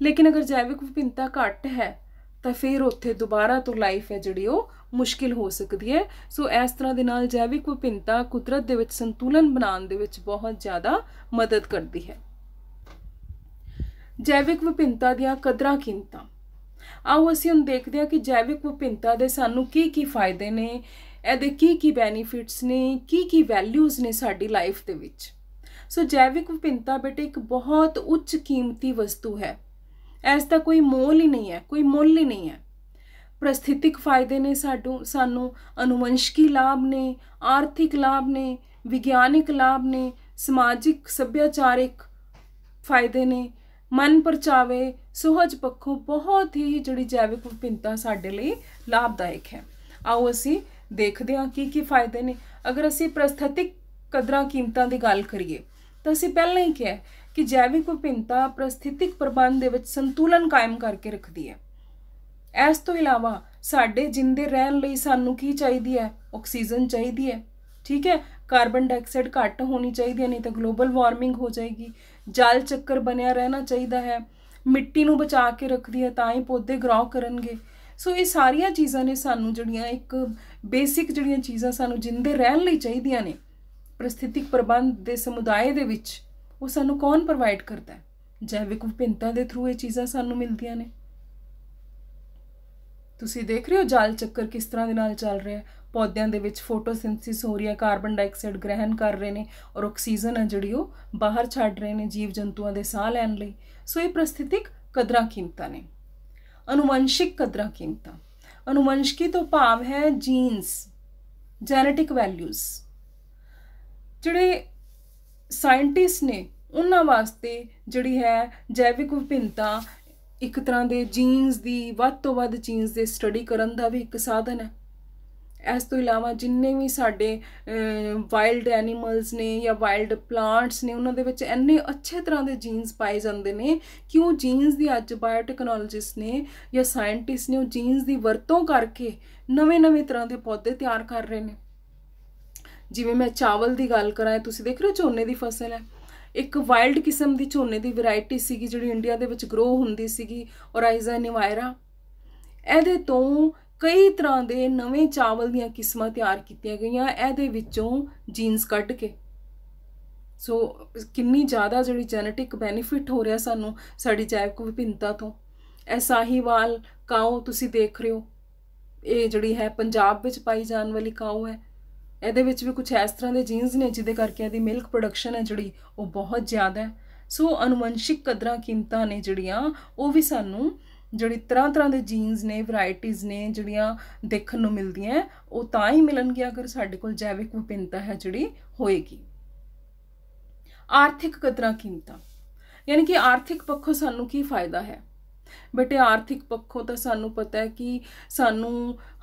ਲੇਕਿਨ ਅਗਰ ਜੈਵਿਕ ਵਿਭਿੰਨਤਾ ਘੱਟ ਹੈ ਤਾਂ ਫੇਰ ਉੱਥੇ ਦੁਬਾਰਾ ਤੋਂ ਲਾਈਫ ਹੈ ਜਿਹੜੀ ਉਹ ਮੁਸ਼ਕਿਲ ਹੋ ਸਕਦੀ ਹੈ ਸੋ ਇਸ ਤਰ੍ਹਾਂ ਦੇ ਨਾਲ ਜੈਵਿਕ ਵਿਭਿੰਨਤਾ ਕੁਦਰਤ ਦੇ ਵਿੱਚ ਸੰਤੁਲਨ ਬਣਾਉਣ ਦੇ ਵਿੱਚ ਬਹੁਤ ਜ਼ਿਆਦਾ ਮਦਦ ਕਰਦੀ ਹੈ ਜੈਵਿਕ ਵਿਭਿੰਨਤਾ ਦੀਆਂ ਕਦਰਾਂ ਕੀਮਤਾਂ ਆਓ ਅਸੀਂ ਹੁਣ ਦੇਖਦੇ ਹਾਂ ਕਿ ਜੈਵਿਕ ਵਿਭਿੰਨਤਾ ਦੇ ਸਾਨੂੰ ਕੀ ਕੀ ਫਾਇਦੇ ਨੇ ਇਹਦੇ ਕੀ ਕੀ ਬੈਨੀਫਿਟਸ ਨੇ ਕੀ ਕੀ ਵੈਲਿਊਜ਼ ਨੇ ਸਾਡੀ ਲਾਈਫ ਦੇ ਵਿੱਚ ਸੋ ਜੈਵਿਕ ਵਿਭਿੰਨਤਾ ਬੇਟੇ ਇੱਕ ਬਹੁਤ ਉੱਚ ਕੀਮਤੀ ਵਸਤੂ ਹੈ ਐਸ ਦਾ ਕੋਈ ਮੋਲ ਹੀ ਨਹੀਂ ਹੈ ਕੋਈ ਮੁੱਲ ਹੀ ਨਹੀਂ ਹੈ ਪ੍ਰਸਥਿਤਿਕ ਫਾਇਦੇ ਨੇ ਸਾਡੂ ਸਾਨੂੰ ਅਨੁਵੰਸ਼ਕੀ ਲਾਭ ਨੇ ਆਰਥਿਕ ਲਾਭ ਨੇ ਵਿਗਿਆਨਿਕ ਲਾਭ ਨੇ ਸਮਾਜਿਕ ਸੱਭਿਆਚਾਰਿਕ ਫਾਇਦੇ ਨੇ ਮਨ ਪਰਚਾਵੇ ਸੁਹਜ ਪੱਖੋਂ ਬਹੁਤ ਹੀ ਜਿਹੜੀ ਜੈਵਿਕ ਵਿਭਿੰਨਤਾ ਸਾਡੇ ਲਈ ਲਾਭਦਾਇਕ ਹੈ ਆਓ ਅਸੀਂ ਦੇਖਦੇ ਹਾਂ ਕੀ ਕੀ ਫਾਇਦੇ ਨੇ ਅਗਰ ਅਸੀਂ ਪ੍ਰਸਥਤਿਕ ਕਦਰਾਂ ਕੀਮਤਾਂ ਦੀ ਗੱਲ ਕਰੀਏ ਤਾਂ ਅਸੀਂ ਪਹਿਲਾਂ ਹੀ ਕਿਹਾ ਕਿ ਜੈਵਿਕ ਵਿਭਿੰਨਤਾ ਪ੍ਰਸਥਿਤਿਕ ਪ੍ਰਬੰਧ ਦੇ ਵਿੱਚ ਸੰਤੁਲਨ ਕਾਇਮ ਕਰਕੇ ਰੱਖਦੀ ਹੈ ਇਸ ਤੋਂ ਇਲਾਵਾ ਸਾਡੇ ਜਿੰਦੇ ਰਹਿਣ ਲਈ ਸਾਨੂੰ ਕੀ ਚਾਹੀਦੀ ਹੈ ਆਕਸੀਜਨ ਚਾਹੀਦੀ ਹੈ ਠੀਕ ਹੈ ਕਾਰਬਨ ਡਾਈਆਕਸਾਈਡ ਘੱਟ ਹੋਣੀ ਚਾਹੀਦੀ ਹੈ ਨਹੀਂ ਤਾਂ ਗਲੋਬਲ ਵਾਰਮਿੰਗ ਹੋ ਜਾਏਗੀ ਜਲ ਚੱਕਰ ਬਣਿਆ ਰਹਿਣਾ ਚਾਹੀਦਾ ਹੈ ਮਿੱਟੀ ਨੂੰ ਬਚਾ ਕੇ ਰੱਖਦੀ ਹੈ ਤਾਂ ਹੀ ਪੌਦੇ ਗਰੋ ਕਰਨਗੇ ਸੋ ਇਹ ਸਾਰੀਆਂ ਚੀਜ਼ਾਂ ਨੇ ਸਾਨੂੰ ਜਿਹੜੀਆਂ ਇੱਕ ਬੇਸਿਕ ਜਿਹੜੀਆਂ ਚੀਜ਼ਾਂ ਸਾਨੂੰ ਜਿੰਦੇ ਰਹਿਣ ਲਈ ਚਾਹੀਦੀਆਂ ਨੇ ਪ੍ਰਸਥਿਤਿਕ ਪ੍ਰਬੰਧ ਦੇ ਸਮੁਦਾਇ ਦੇ ਵਿੱਚ ਉਹ ਸਾਨੂੰ ਕੌਣ ਪ੍ਰੋਵਾਈਡ ਕਰਦਾ ਹੈ ਜੈਵਿਕ ਵਿਭਿੰਨਤਾ ਦੇ ਥਰੂ ਇਹ ਚੀਜ਼ਾਂ ਸਾਨੂੰ ਮਿਲਦੀਆਂ ਨੇ ਤੁਸੀਂ ਦੇਖ ਰਹੇ ਹੋ ਜਾਲ ਚੱਕਰ ਕਿਸ ਤਰ੍ਹਾਂ ਦੇ ਨਾਲ ਚੱਲ ਰਿਹਾ ਹੈ ਪੌਦਿਆਂ ਦੇ ਵਿੱਚ ਫੋਟੋਸਿੰਥਸਿਸ ਹੋ ਰਹੀ ਹੈ ਕਾਰਬਨ ਡਾਈਆਕਸਾਈਡ ਗ੍ਰਹਿਣ ਕਰ ਰਹੇ ਨੇ ਔਰ ਆਕਸੀਜਨ ਹੈ ਜਿਹੜੀ ਉਹ ਬਾਹਰ ਛੱਡ ਰਹੇ ਨੇ ਜੀਵ ਜੰਤੂਆਂ ਦੇ ਸਾਹ ਲੈਣ ਲਈ ਸੋ ਇਹ ਪ੍ਰਸਥਿਤਿਕ ਕਦਰਾਂ ਕੀਮਤਾਂ ਨੇ ਅਨੁਵੰਸ਼ਿਕ ਕਦਰਾਂ ਕੀਮਤਾਂ ਅਨੁਵੰਸ਼ਕੀ ਤੋਂ ਭਾਵ ਹੈ ਜੀਨਸ ਜੈਨੇਟਿਕ ਵੈਲਿਊਜ਼ ਜਿਹੜੇ ਸਾਇੰਟਿਸਟ ਨੇ ਉਹਨਾਂ ਵਾਸਤੇ ਜਿਹੜੀ ਹੈ ਜੈਵਿਕ ਵਿਭਿੰਨਤਾ ਇੱਕ ਤਰ੍ਹਾਂ ਦੇ ਜੀਨਸ ਦੀ ਵੱਧ ਤੋਂ ਵੱਧ ਜੀਨਸ ਦੇ ਸਟੱਡੀ ਕਰਨ ਦਾ ਵੀ ਇੱਕ ਸਾਧਨ ਹੈ ਇਸ ਤੋਂ ਇਲਾਵਾ ਜਿੰਨੇ ਵੀ ਸਾਡੇ ਵਾਈਲਡ ਐਨੀਮਲਸ ਨੇ ਜਾਂ ਵਾਈਲਡ ਪਲਾਂਟਸ ਨੇ ਉਹਨਾਂ ਦੇ ਵਿੱਚ ਇੰਨੇ ਅੱਛੇ ਤਰ੍ਹਾਂ ਦੇ ਜੀਨਸ ਪਾਏ ਜਾਂਦੇ ਨੇ ਕਿ ਉਹ ਜੀਨਸ ਦੀ ਅੱਜ ਬਾਇਓਟੈਕਨੋਲੋਜਿਸਟ ਨੇ ਜਾਂ ਸਾਇੰਟਿਸਟ ਨੇ ਉਹ ਜੀਨਸ ਦੀ ਵਰਤੋਂ ਕਰਕੇ ਨਵੇਂ-ਨਵੇਂ ਤਰ੍ਹਾਂ ਦੇ ਪੌਦੇ ਤਿਆਰ ਕਰ ਰਹੇ ਨੇ ਜਿਵੇਂ ਮੈਂ ਚਾਵਲ ਦੀ ਗੱਲ ਕਰਾਂ ਤੁਸੀਂ ਦੇਖ ਰਹੇ ਹੋ ਝੋਨੇ ਦੀ ਫਸਲ ਹੈ ਇੱਕ ਵਾਈਲਡ ਕਿਸਮ ਦੀ ਝੋਨੇ ਦੀ ਵੈਰਾਈਟੀ ਸੀਗੀ ਜਿਹੜੀ ਇੰਡੀਆ ਦੇ ਵਿੱਚ ਗਰੋ ਹੁੰਦੀ ਸੀਗੀ ਔਰਾਈਜ਼ਾ ਨਿਵਾਇਰਾ ਇਹਦੇ ਤੋਂ ਕਈ ਤਰ੍ਹਾਂ ਦੇ ਨਵੇਂ ਚਾਵਲ ਦੀਆਂ ਕਿਸਮਾਂ ਤਿਆਰ ਕੀਤੀਆਂ ਗਈਆਂ ਇਹਦੇ ਵਿੱਚੋਂ ਜੀਨਸ ਕੱਢ ਕੇ ਸੋ ਕਿੰਨੀ ਜ਼ਿਆਦਾ ਜਿਹੜੀ ਜੈਨੇਟਿਕ ਬੈਨੀਫਿਟ ਹੋ ਰਿਹਾ ਸਾਨੂੰ ਸਾਡੀ ਜੈਵਿਕ ਵਿਭਿੰਨਤਾ ਤੋਂ ਹੀ ਵਾਲ ਕਾਉ ਤੁਸੀਂ ਦੇਖ ਰਹੇ ਹੋ ਇਹ ਜਿਹੜੀ ਹੈ ਪੰਜਾਬ ਵਿੱਚ ਪਾਈ ਜਾਣ ਵਾਲੀ ਕਾਉ ਹੈ ਇਹਦੇ ਵਿੱਚ ਵੀ ਕੁਝ ਇਸ ਤਰ੍ਹਾਂ ਦੇ ਜੀਨਸ ਨੇ ਜਿਹਦੇ ਕਰਕੇ ਇਹਦੀ ਮਿਲਕ ਪ੍ਰੋਡਕਸ਼ਨ ਹੈ ਜਿਹੜੀ ਉਹ ਬਹੁਤ ਜ਼ਿਆਦਾ ਹੈ ਸੋ ਅਨੁਵੰਸ਼ਿਕ ਕਦਰਾਂ ਕੀਮਤਾਂ ਨੇ ਜਿਹੜੀਆਂ ਉਹ ਵੀ ਸਾਨੂੰ ਜਿਹੜੀ ਤਰ੍ਹਾਂ ਤਰ੍ਹਾਂ ਦੇ ਜੀਨਸ ਨੇ ਵੈਰਾਈਟੀਆਂ ਨੇ ਜਿਹੜੀਆਂ ਦੇਖਣ ਨੂੰ ਮਿਲਦੀਆਂ ਉਹ ਤਾਂ ਹੀ ਮਿਲਣਗੀਆਂ ਅਗਰ ਸਾਡੇ ਕੋਲ ਜੈਵਿਕ ਵਿਭਿੰਨਤਾ ਹੈ ਜਿਹੜੀ ਹੋਏਗੀ ਆਰਥਿਕ ਕਦਰਾਂ ਕੀਮਤਾਂ ਯਾਨੀ ਕਿ ਆਰਥਿਕ ਪੱਖੋਂ ਸਾਨੂੰ ਕੀ ਫਾਇਦਾ ਹੈ ਬਟੇ ਆਰਥਿਕ ਪੱਖੋਂ ਤਾਂ ਸਾਨੂੰ ਪਤਾ ਹੈ ਕਿ ਸਾਨੂੰ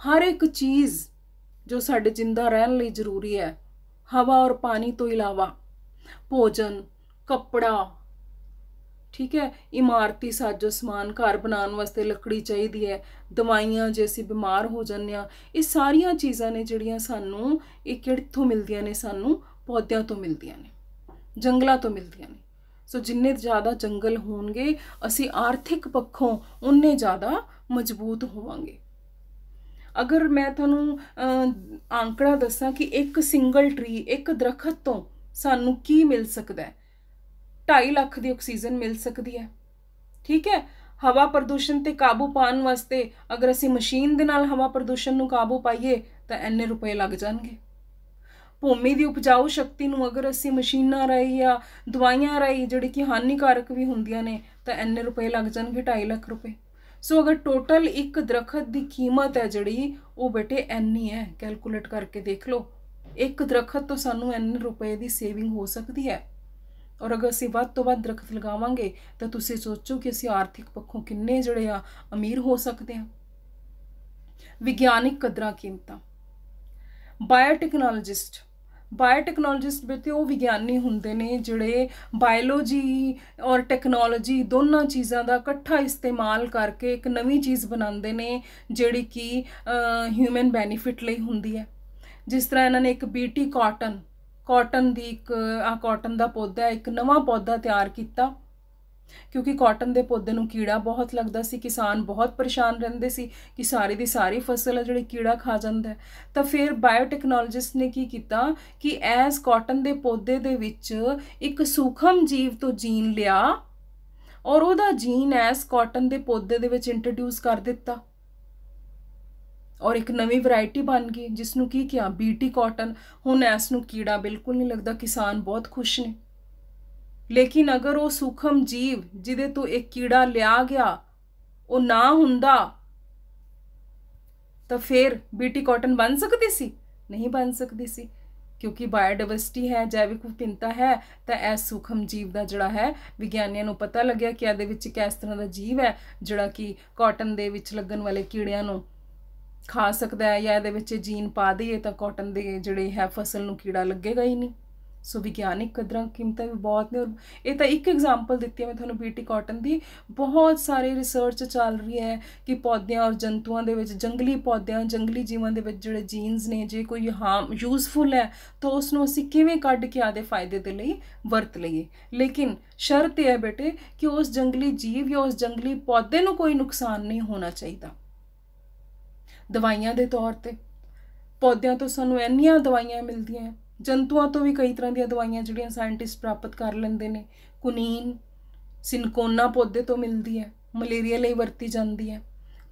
ਹਰ ਇੱਕ ਚੀਜ਼ ਜੋ ਸਾਡੇ ਜਿੰਦਾ ਰਹਿਣ ਲਈ ਜ਼ਰੂਰੀ ਹੈ ਹਵਾ ਔਰ ਪਾਣੀ ਤੋਂ ਇਲਾਵਾ ਭੋਜਨ ਕੱਪੜਾ ਠੀਕ ਹੈ ਇਮਾਰਤੀ ਸਾਜੋ ਸਮਾਨ ਘਰ ਬਣਾਉਣ ਵਾਸਤੇ ਲੱਕੜੀ ਚਾਹੀਦੀ ਹੈ ਦਵਾਈਆਂ ਜੇ ਅਸੀਂ ਬਿਮਾਰ ਹੋ ਜੰਨੇ ਆ ਇਹ ਸਾਰੀਆਂ ਚੀਜ਼ਾਂ ਨੇ ਜਿਹੜੀਆਂ ਸਾਨੂੰ ਇਹ ਕਿੱਥੋਂ ਮਿਲਦੀਆਂ ਨੇ ਸਾਨੂੰ ਪੌਦਿਆਂ ਤੋਂ ਮਿਲਦੀਆਂ ਨੇ ਜੰਗਲਾਂ ਤੋਂ ਮਿਲਦੀਆਂ ਨੇ ਸੋ ਜਿੰਨੇ ਜ਼ਿਆਦਾ ਜੰਗਲ ਹੋਣਗੇ ਅਸੀਂ ਆਰਥਿਕ ਪੱਖੋਂ ਉਨੇ ਜ਼ਿਆਦਾ ਮਜ਼ਬੂਤ ਹੋਵਾਂਗੇ ਅਗਰ ਮੈਂ ਤੁਹਾਨੂੰ ਅੰਕੜਾ ਦੱਸਾਂ ਕਿ ਇੱਕ ਸਿੰਗਲ ਟਰੀ ਇੱਕ ਦਰਖਤ ਤੋਂ ਸਾਨੂੰ ਕੀ ਮਿਲ ਸਕਦਾ ਹੈ 2.5 ਲੱਖ ਦੀ ਆਕਸੀਜਨ ਮਿਲ ਸਕਦੀ ਹੈ ਠੀਕ ਹੈ ਹਵਾ ਪ੍ਰਦੂਸ਼ਣ ਤੇ ਕਾਬੂ ਪਾਉਣ ਵਾਸਤੇ ਅਗਰ ਅਸੀਂ ਮਸ਼ੀਨ ਦੇ ਨਾਲ ਹਵਾ ਪ੍ਰਦੂਸ਼ਣ ਨੂੰ ਕਾਬੂ ਪਾਈਏ ਤਾਂ ਐਨੇ ਰੁਪਏ ਲੱਗ ਜਾਣਗੇ ਭੂਮੀ ਦੀ ਉਪਜਾਊ ਸ਼ਕਤੀ ਨੂੰ ਅਗਰ ਅਸੀਂ ਮਸ਼ੀਨਾਂ ਰਾਹੀਂ ਜਾਂ ਦਵਾਈਆਂ ਰਾਹੀਂ ਜਿਹੜੀ ਕਿ ਹਾਨੀਕਾਰਕ ਵੀ ਹੁੰਦੀਆਂ ਨੇ ਤਾਂ ਐਨੇ ਰੁਪਏ ਲੱਗ ਜਾਣਗੇ 2.5 ਲੱਖ ਰੁਪਏ ਸੋ ਅਗਰ ਟੋਟਲ ਇੱਕ ਦਰਖਤ ਦੀ ਕੀਮਤ ਹੈ ਜਿਹੜੀ ਉਹ ਬੇਟੇ ਐਨੀ ਹੈ ਕੈਲਕੂਲੇਟ ਕਰਕੇ ਦੇਖ ਲਓ ਇੱਕ ਦਰਖਤ ਤੋਂ ਸਾਨੂੰ ਐਨੇ ਰੁਪਏ ਦੀ ਸੇਵਿੰਗ ਹੋ ਸਕਦੀ ਹੈ ਔਰ ਅਗਰ ਅਸੀਂ ਵੱਧ ਤੋਂ ਵੱਧ ਦਰਖਤ ਲਗਾਵਾਂਗੇ ਤਾਂ ਤੁਸੀਂ ਸੋਚੋ ਕਿ ਅਸੀਂ ਆਰਥਿਕ ਪੱਖੋਂ ਕਿੰਨੇ ਜਿਹੜੇ ਆ ਅਮੀਰ ਹੋ ਸਕਦੇ ਹਾਂ ਵਿਗਿਆਨਿਕ ਕਦਰਾਂ ਕੀਮਤਾਂ ਬਾਇਓਟੈਕਨੋਲੋਜਿਸਟ ਬਾਇਓਟੈਕਨੋਲੋਜਿਸਟ ਬਿਤੇ ਉਹ ਵਿਗਿਆਨੀ ਹੁੰਦੇ ਨੇ ਜਿਹੜੇ ਬਾਇਓਲੋਜੀ ਔਰ ਟੈਕਨੋਲੋਜੀ ਦੋਨਾਂ ਚੀਜ਼ਾਂ ਦਾ ਇਕੱਠਾ ਇਸਤੇਮਾਲ ਕਰਕੇ ਇੱਕ ਨਵੀਂ ਚੀਜ਼ ਬਣਾਉਂਦੇ ਨੇ ਜਿਹੜੀ ਕਿ ਹਿਊਮਨ ਬੈਨੀਫਿਟ ਲਈ ਹੁੰਦੀ ਹੈ ਜਿਸ ਤਰ੍ਹਾਂ ਇਹਨਾਂ ਨੇ ਇੱਕ ਬੀਟੀ ਕਾਟਨ ਕਾਟਨ ਦੀ ਇੱਕ ਆ ਕਾਟਨ ਦਾ ਪੌਦਾ ਇੱਕ ਨਵਾਂ ਪੌਦਾ ਤਿਆਰ ਕੀਤਾ ਕਿਉਂਕਿ ਕਾਟਨ ਦੇ ਪੌਦੇ ਨੂੰ ਕੀੜਾ ਬਹੁਤ ਲੱਗਦਾ ਸੀ ਕਿਸਾਨ ਬਹੁਤ ਪਰੇਸ਼ਾਨ ਰਹਿੰਦੇ ਸੀ ਕਿ ਸਾਰੀ ਦੀ ਸਾਰੀ ਫਸਲ ਹੈ ਜਿਹੜੀ ਕੀੜਾ ਖਾ ਜਾਂਦਾ ਤਾਂ ਫਿਰ ਬਾਇਓਟੈਕਨੋਲੋਜਿਸਟ ਨੇ ਕੀ ਕੀਤਾ ਕਿ ਐਸ ਕਾਟਨ ਦੇ ਪੌਦੇ ਦੇ ਵਿੱਚ ਇੱਕ ਸੂਖਮ ਜੀਵ ਤੋਂ ਜੀਨ ਲਿਆ ਔਰ ਉਹਦਾ ਜੀਨ ਐਸ ਕਾਟਨ ਦੇ ਪੌਦੇ ਦੇ ਵਿੱਚ ਇੰਟਰੋਡਿਊਸ ਕਰ ਦਿੱਤਾ ਔਰ ਇੱਕ ਨਵੀਂ ਵੈਰਾਈਟੀ ਬਣ ਗਈ ਜਿਸ ਨੂੰ ਕੀ ਕਿਹਾ ਬੀਟੀ ਕਾਟਨ ਹੁਣ ਇਸ ਨੂੰ ਕੀੜਾ ਬਿਲਕੁਲ ਨਹੀਂ ਲੱਗਦਾ ਕਿਸਾਨ ਬਹੁਤ ਖੁਸ਼ ਨੇ ਲੇਕਿਨ ਅਗਰ ਉਹ ਸੂਖਮ ਜੀਵ ਜਿਹਦੇ ਤੋਂ ਇੱਕ ਕੀੜਾ ਲਿਆ ਗਿਆ ਉਹ ਨਾ ਹੁੰਦਾ ਤਾਂ ਫਿਰ ਬੀਟੀ ਕਾਟਨ ਬਣ ਸਕਦੀ ਸੀ ਨਹੀਂ ਬਣ ਸਕਦੀ ਸੀ ਕਿਉਂਕਿ ਬਾਇਓਡਾਇਵਰਸਿਟੀ ਹੈ ਜੈਵਿਕ ਵਿਭਿੰਨਤਾ ਹੈ ਤਾਂ ਇਹ ਸੂਖਮ ਜੀਵ ਦਾ ਜਿਹੜਾ ਹੈ ਵਿਗਿਆਨੀਆਂ ਨੂੰ ਪਤਾ ਲੱਗਿਆ ਕਿ ਇਹਦੇ ਵਿੱਚ ਕਿਸ ਤਰ੍ਹਾਂ ਦਾ ਜੀਵ ਹੈ ਜਿਹੜਾ ਕਿ ਕਾਟਨ ਦੇ ਵਿੱਚ ਲੱਗਣ ਵਾਲੇ ਕੀੜਿਆਂ ਨੂੰ ਖਾ ਸਕਦਾ ਹੈ ਜਾਂ ਇਹਦੇ ਵਿੱਚ ਜੀਨ ਪਾ ਦਈਏ ਤਾਂ ਕਾਟਨ ਦੇ ਜਿਹੜੇ ਹੈ ਫਸਲ ਨੂੰ ਕੀੜਾ ਲੱਗੇਗਾ ਹੀ ਨਹੀਂ ਸੋ ਵਿਗਿਆਨਿਕ ਕਦਰਾਂ ਕੀਮਤਾਂ ਵੀ ਬਹੁਤ ਨੇ ਔਰ ਇਹ ਤਾਂ ਇੱਕ ਐਗਜ਼ਾਮਪਲ ਦਿੱਤੀ ਹੈ ਮੈਂ ਤੁਹਾਨੂੰ ਬੀਟੀ ਕਾਟਨ ਦੀ ਬਹੁਤ ਸਾਰੇ ਰਿਸਰਚ ਚੱਲ ਰਹੀ ਹੈ ਕਿ ਪੌਦਿਆਂ ਔਰ ਜੰਤੂਆਂ ਦੇ ਵਿੱਚ ਜੰਗਲੀ ਪੌਦਿਆਂ ਜੰਗਲੀ ਜੀਵਾਂ ਦੇ ਵਿੱਚ ਜਿਹੜੇ ਜੀਨਸ ਨੇ ਜੇ ਕੋਈ ਹਾਰਮ ਯੂਸਫੁਲ ਹੈ ਤਾਂ ਉਸ ਨੂੰ ਅਸੀਂ ਕਿਵੇਂ ਕੱਢ ਕੇ ਆਦੇ ਫਾਇਦੇ ਦੇ ਲਈ ਵਰਤ ਲਈਏ ਲੇਕਿਨ ਸ਼ਰਤ ਇਹ ਹੈ ਬੇਟੇ ਕਿ ਉਸ ਜੰਗਲੀ ਜੀਵ ਜਾਂ ਉਸ ਜੰਗਲੀ ਪੌਦੇ ਨੂੰ ਕੋਈ ਨੁਕਸਾਨ ਨਹੀਂ ਹੋਣਾ ਚਾਹੀਦਾ ਦਵਾਈਆਂ ਦੇ ਤੌਰ ਤੇ ਪੌਦਿਆਂ ਤੋਂ ਸਾਨੂੰ ਇੰਨੀਆਂ ਦਵਾਈਆਂ ਮਿਲਦੀਆਂ ਜੰਤੂਆਂ ਤੋਂ ਵੀ ਕਈ ਤਰ੍ਹਾਂ ਦੀਆਂ ਦਵਾਈਆਂ ਜਿਹੜੀਆਂ ਸਾਇੰਟਿਸਟ ਪ੍ਰਾਪਤ ਕਰ ਲੈਂਦੇ ਨੇ ਕੁਨੀਨ ਸਿਨਕੋਨਾ ਪੌਦੇ ਤੋਂ ਮਿਲਦੀ ਹੈ ਮਲੇਰੀਆ ਲਈ ਵਰਤੀ ਜਾਂਦੀ ਹੈ